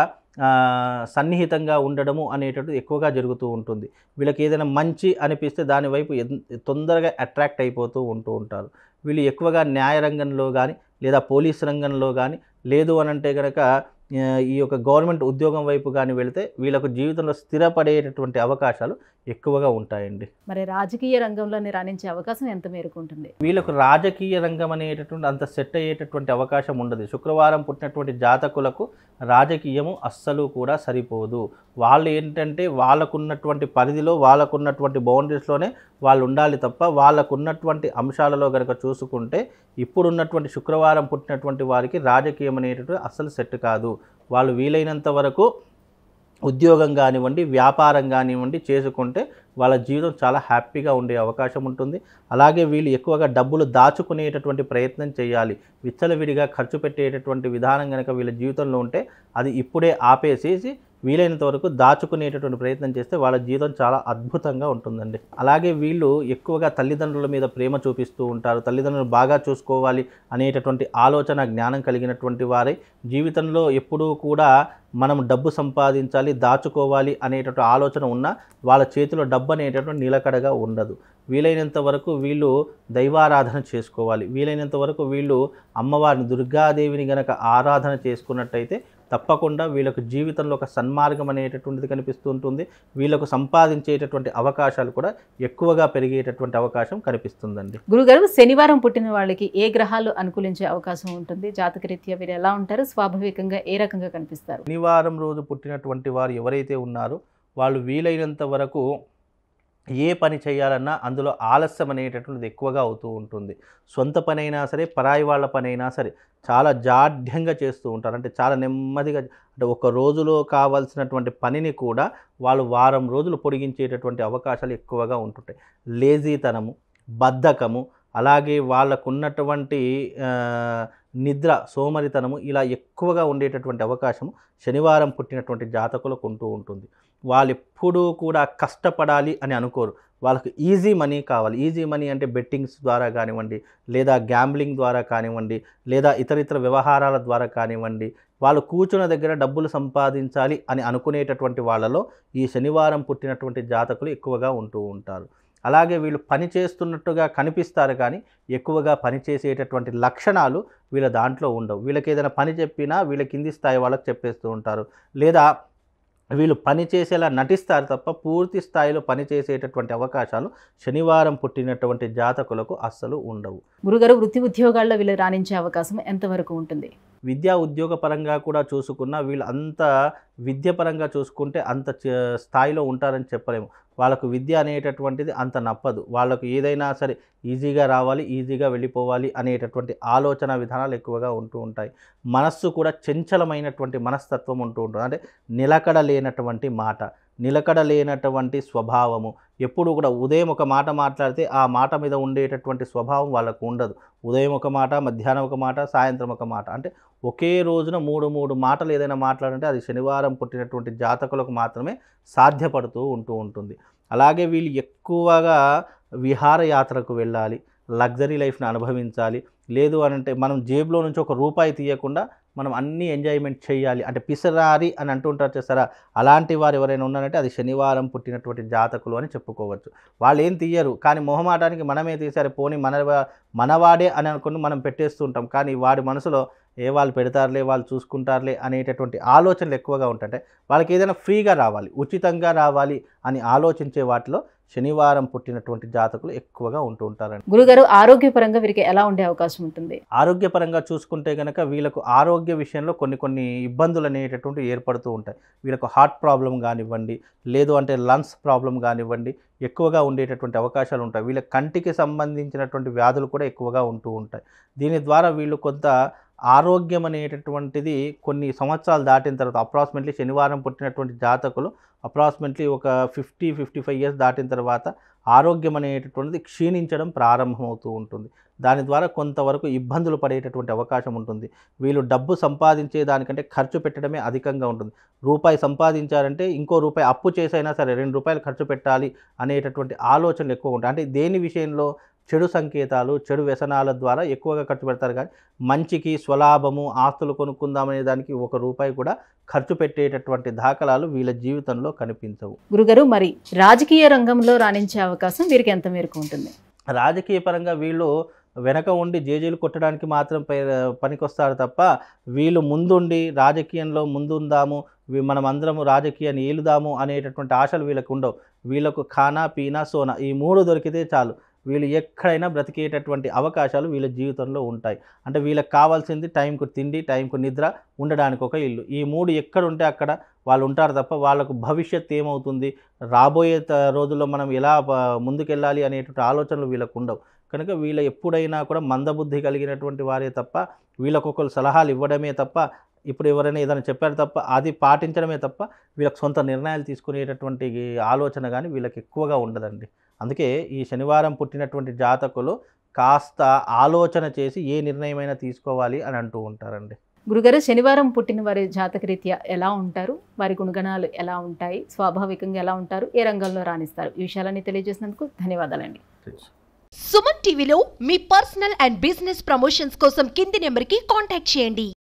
సన్నిహితంగా ఉండడము అనేటటువంటి ఎక్కువగా జరుగుతూ ఉంటుంది వీళ్ళకి ఏదైనా మంచి అనిపిస్తే దానివైపు తొందరగా అట్రాక్ట్ అయిపోతూ ఉంటూ ఉంటారు వీళ్ళు ఎక్కువగా న్యాయ రంగంలో కానీ లేదా పోలీస్ రంగంలో కానీ లేదు అని అంటే కనుక ఈ యొక్క గవర్నమెంట్ ఉద్యోగం వైపు కానీ వెళితే వీళ్ళకు జీవితంలో స్థిరపడేటటువంటి అవకాశాలు ఎక్కువగా ఉంటాయండి మరి రాజకీయ రంగంలోనే రాణించే అవకాశం ఎంత మేరకు ఉంటుంది వీళ్ళకు రాజకీయ రంగం అనేటటువంటి అంత సెట్ అయ్యేటటువంటి అవకాశం ఉండదు శుక్రవారం పుట్టినటువంటి జాతకులకు రాజకీయము అస్సలు కూడా సరిపోదు వాళ్ళు ఏంటంటే వాళ్ళకున్నటువంటి పరిధిలో వాళ్ళకున్నటువంటి బౌండరీస్లోనే వాళ్ళు ఉండాలి తప్ప వాళ్ళకున్నటువంటి అంశాలలో కనుక చూసుకుంటే ఇప్పుడున్నటువంటి శుక్రవారం పుట్టినటువంటి వారికి రాజకీయం అనేటటువంటి అస్సలు సెట్ కాదు వాళ్ళు వీలైనంత వరకు ఉద్యోగం కానివ్వండి వ్యాపారం కానివ్వండి చేసుకుంటే వాళ్ళ జీవితం చాలా హ్యాపీగా ఉండే అవకాశం ఉంటుంది అలాగే వీళ్ళు ఎక్కువగా డబ్బులు దాచుకునేటటువంటి ప్రయత్నం చేయాలి విచ్చలవిడిగా ఖర్చు పెట్టేటటువంటి విధానం కనుక వీళ్ళ జీవితంలో ఉంటే అది ఇప్పుడే ఆపేసేసి వీలైనంత వరకు దాచుకునేటటువంటి ప్రయత్నం చేస్తే వాళ్ళ జీవితం చాలా అద్భుతంగా ఉంటుందండి అలాగే వీళ్ళు ఎక్కువగా తల్లిదండ్రుల మీద ప్రేమ చూపిస్తూ ఉంటారు తల్లిదండ్రులు బాగా చూసుకోవాలి అనేటటువంటి ఆలోచన జ్ఞానం కలిగినటువంటి వారే జీవితంలో ఎప్పుడూ కూడా మనం డబ్బు సంపాదించాలి దాచుకోవాలి అనేటటువంటి ఆలోచన ఉన్న వాళ్ళ చేతిలో డబ్బు డబ్బు అనేటటువంటి నిలకడగా ఉండదు వీలైనంత వరకు వీళ్ళు దైవారాధన చేసుకోవాలి వీలైనంత వరకు వీళ్ళు అమ్మవారిని దుర్గాదేవిని గనక ఆరాధన చేసుకున్నట్టయితే తప్పకుండా వీళ్ళకు జీవితంలో ఒక సన్మార్గం అనేటటువంటిది కనిపిస్తుంటుంది వీళ్ళకు సంపాదించేటటువంటి అవకాశాలు కూడా ఎక్కువగా పెరిగేటటువంటి అవకాశం కనిపిస్తుందండి గురుగారు శనివారం పుట్టిన వాళ్ళకి ఏ గ్రహాలు అనుకూలించే అవకాశం ఉంటుంది జాతకరీత్యా వీరు ఎలా ఉంటారు స్వాభావికంగా ఏ రకంగా కనిపిస్తారు శనివారం రోజు పుట్టినటువంటి వారు ఎవరైతే ఉన్నారో వాళ్ళు వీలైనంత వరకు ఏ పని చేయాలన్నా అందులో ఆలస్యం అనేటటువంటిది ఎక్కువగా అవుతూ ఉంటుంది సొంత పని అయినా సరే పరాయి వాళ్ళ పని అయినా సరే చాలా జాఢ్యంగా చేస్తూ ఉంటారు అంటే చాలా నెమ్మదిగా అంటే ఒక రోజులో కావాల్సినటువంటి పనిని కూడా వాళ్ళు వారం రోజులు పొడిగించేటటువంటి అవకాశాలు ఎక్కువగా ఉంటుంటాయి లేజీతనము బద్ధకము అలాగే వాళ్ళకున్నటువంటి నిద్ర సోమరితనము ఇలా ఎక్కువగా ఉండేటటువంటి అవకాశం శనివారం పుట్టినటువంటి జాతకులకు ఉంటూ ఉంటుంది వాళ్ళు ఎప్పుడూ కూడా కష్టపడాలి అని అనుకోరు వాళ్ళకు ఈజీ మనీ కావాలి ఈజీ మనీ అంటే బెట్టింగ్స్ ద్వారా కానివ్వండి లేదా గ్యాంబ్లింగ్ ద్వారా కానివ్వండి లేదా ఇతర ఇతర వ్యవహారాల ద్వారా కానివ్వండి వాళ్ళు కూర్చున్న దగ్గర డబ్బులు సంపాదించాలి అని అనుకునేటటువంటి వాళ్ళలో ఈ శనివారం పుట్టినటువంటి జాతకులు ఎక్కువగా ఉంటూ ఉంటారు అలాగే వీళ్ళు పని చేస్తున్నట్టుగా కనిపిస్తారు కానీ ఎక్కువగా పనిచేసేటటువంటి లక్షణాలు వీళ్ళ దాంట్లో ఉండవు వీళ్ళకి ఏదైనా పని చెప్పినా వీళ్ళ కింది స్థాయి వాళ్ళకి చెప్పేస్తూ ఉంటారు లేదా వీళ్ళు పనిచేసేలా నటిస్తారు తప్ప పూర్తి స్థాయిలో పనిచేసేటటువంటి అవకాశాలు శనివారం పుట్టినటువంటి జాతకులకు అస్సలు ఉండవు గురుగారు వృత్తి ఉద్యోగాల్లో వీళ్ళు రాణించే అవకాశం ఎంతవరకు ఉంటుంది విద్యా ఉద్యోగ పరంగా కూడా చూసుకున్న వీళ్ళు అంత విద్య పరంగా చూసుకుంటే అంత స్థాయిలో ఉంటారని చెప్పలేము వాళ్ళకు విద్య అనేటటువంటిది అంత నప్పదు వాళ్ళకు ఏదైనా సరే ఈజీగా రావాలి ఈజీగా వెళ్ళిపోవాలి అనేటటువంటి ఆలోచన విధానాలు ఎక్కువగా ఉంటూ ఉంటాయి మనస్సు కూడా చంచలమైనటువంటి మనస్తత్వం ఉంటూ ఉంటుంది అంటే నిలకడ లేనటువంటి మాట నిలకడ లేనటువంటి స్వభావము ఎప్పుడు కూడా ఉదయం ఒక మాట మాట్లాడితే ఆ మాట మీద ఉండేటటువంటి స్వభావం వాళ్ళకు ఉండదు ఉదయం ఒక మాట మధ్యాహ్నం ఒక మాట సాయంత్రం ఒక మాట అంటే ఒకే రోజున మూడు మూడు మాటలు ఏదైనా మాట్లాడంటే అది శనివారం పుట్టినటువంటి జాతకులకు మాత్రమే సాధ్యపడుతూ ఉంటూ ఉంటుంది అలాగే వీళ్ళు ఎక్కువగా విహారయాత్రకు వెళ్ళాలి లగ్జరీ లైఫ్ని అనుభవించాలి లేదు అనంటే మనం జేబులో నుంచి ఒక రూపాయి తీయకుండా మనం అన్ని ఎంజాయ్మెంట్ చేయాలి అంటే పిసరారి అని అంటుంటారు చేస్తారా అలాంటి వారు ఎవరైనా ఉన్నారంటే అది శనివారం పుట్టినటువంటి జాతకులు అని చెప్పుకోవచ్చు వాళ్ళు ఏం తీయరు కానీ మొహమాటానికి మనమే తీసారు పోని మన మనవాడే అని అనుకుని మనం పెట్టేస్తుంటాం కానీ వాడి మనసులో ఏ వాళ్ళు పెడతారులే వాళ్ళు చూసుకుంటారులే అనేటటువంటి ఆలోచనలు ఎక్కువగా ఉంటాయి వాళ్ళకి ఏదైనా ఫ్రీగా రావాలి ఉచితంగా రావాలి అని ఆలోచించే వాటిలో శనివారం పుట్టినటువంటి జాతకులు ఎక్కువగా ఉంటూ ఉంటారండి గురుగారు ఆరోగ్యపరంగా వీరికి ఎలా ఉండే అవకాశం ఉంటుంది ఆరోగ్యపరంగా చూసుకుంటే కనుక వీళ్ళకు ఆరోగ్య విషయంలో కొన్ని కొన్ని ఇబ్బందులు అనేటటువంటి ఏర్పడుతూ ఉంటాయి వీళ్ళకు హార్ట్ ప్రాబ్లం కానివ్వండి లేదు అంటే లంగ్స్ ప్రాబ్లం కానివ్వండి ఎక్కువగా ఉండేటటువంటి అవకాశాలు ఉంటాయి వీళ్ళ కంటికి సంబంధించినటువంటి వ్యాధులు కూడా ఎక్కువగా ఉంటూ ఉంటాయి దీని ద్వారా వీళ్ళు కొంత ఆరోగ్యం అనేటటువంటిది కొన్ని సంవత్సరాలు దాటిన తర్వాత అప్రాక్సిమేట్లీ శనివారం పుట్టినటువంటి జాతకులు అప్రాక్సిమేట్లీ ఒక ఫిఫ్టీ ఫిఫ్టీ ఫైవ్ ఇయర్స్ దాటిన తర్వాత ఆరోగ్యం అనేటటువంటిది క్షీణించడం ప్రారంభమవుతూ ఉంటుంది దాని ద్వారా కొంతవరకు ఇబ్బందులు పడేటటువంటి అవకాశం ఉంటుంది వీళ్ళు డబ్బు సంపాదించే దానికంటే ఖర్చు పెట్టడమే అధికంగా ఉంటుంది రూపాయి సంపాదించారంటే ఇంకో రూపాయి అప్పు చేసైనా సరే రెండు రూపాయలు ఖర్చు పెట్టాలి అనేటటువంటి ఆలోచనలు ఎక్కువ ఉంటాయి అంటే దేని విషయంలో చెడు సంకేతాలు చెడు వ్యసనాల ద్వారా ఎక్కువగా ఖర్చు పెడతారు కానీ మంచికి స్వలాభము ఆస్తులు కొనుక్కుందామనే దానికి ఒక రూపాయి కూడా ఖర్చు పెట్టేటటువంటి దాఖలాలు వీళ్ళ జీవితంలో కనిపించవు గురుగారు మరి రాజకీయ రంగంలో రాణించే అవకాశం వీరికి ఎంత మేరకు ఉంటుంది రాజకీయ పరంగా వీళ్ళు వెనక ఉండి జేజీలు కొట్టడానికి మాత్రం పనికొస్తారు తప్ప వీళ్ళు ముందుండి రాజకీయంలో ముందుందాము మనం అందరము రాజకీయాన్ని ఏలుదాము అనేటటువంటి ఆశలు వీళ్ళకు ఉండవు వీళ్ళకు ఖానా పీనా సోనా ఈ మూడు దొరికితే చాలు వీళ్ళు ఎక్కడైనా బ్రతికేటటువంటి అవకాశాలు వీళ్ళ జీవితంలో ఉంటాయి అంటే వీళ్ళకి కావాల్సింది టైంకు తిండి టైంకు నిద్ర ఉండడానికి ఒక ఇల్లు ఈ మూడు ఎక్కడ ఉంటే అక్కడ వాళ్ళు ఉంటారు తప్ప వాళ్ళకు భవిష్యత్ ఏమవుతుంది రాబోయే రోజుల్లో మనం ఎలా ముందుకెళ్ళాలి అనేటువంటి ఆలోచనలు వీళ్ళకు ఉండవు కనుక వీళ్ళ ఎప్పుడైనా కూడా మందబుద్ధి కలిగినటువంటి వారే తప్ప వీళ్ళకొకరు సలహాలు ఇవ్వడమే తప్ప ఇప్పుడు ఎవరైనా ఏదైనా చెప్పారు తప్ప అది పాటించడమే తప్ప వీళ్ళకి సొంత నిర్ణయాలు తీసుకునేటటువంటి ఆలోచన కానీ వీళ్ళకి ఎక్కువగా ఉండదండి అందుకే ఈ శనివారం పుట్టినటువంటి జాతకులు కాస్త ఆలోచన చేసి ఏ నిర్ణయమైనా తీసుకోవాలి అని అంటూ ఉంటారండి గురుగారు శనివారం పుట్టిన వారి జాతకరీత్యా ఎలా ఉంటారు వారి గుణగణాలు ఎలా ఉంటాయి స్వాభావికంగా ఎలా ఉంటారు ఏ రంగంలో రాణిస్తారు ఈ విషయాలన్నీ తెలియజేసినందుకు ధన్యవాదాలండి సుమన్ టీవీలో మీ పర్సనల్ అండ్ బిజినెస్ ప్రమోషన్స్ కోసం కింది నెంబర్కి కాంటాక్ట్ చేయండి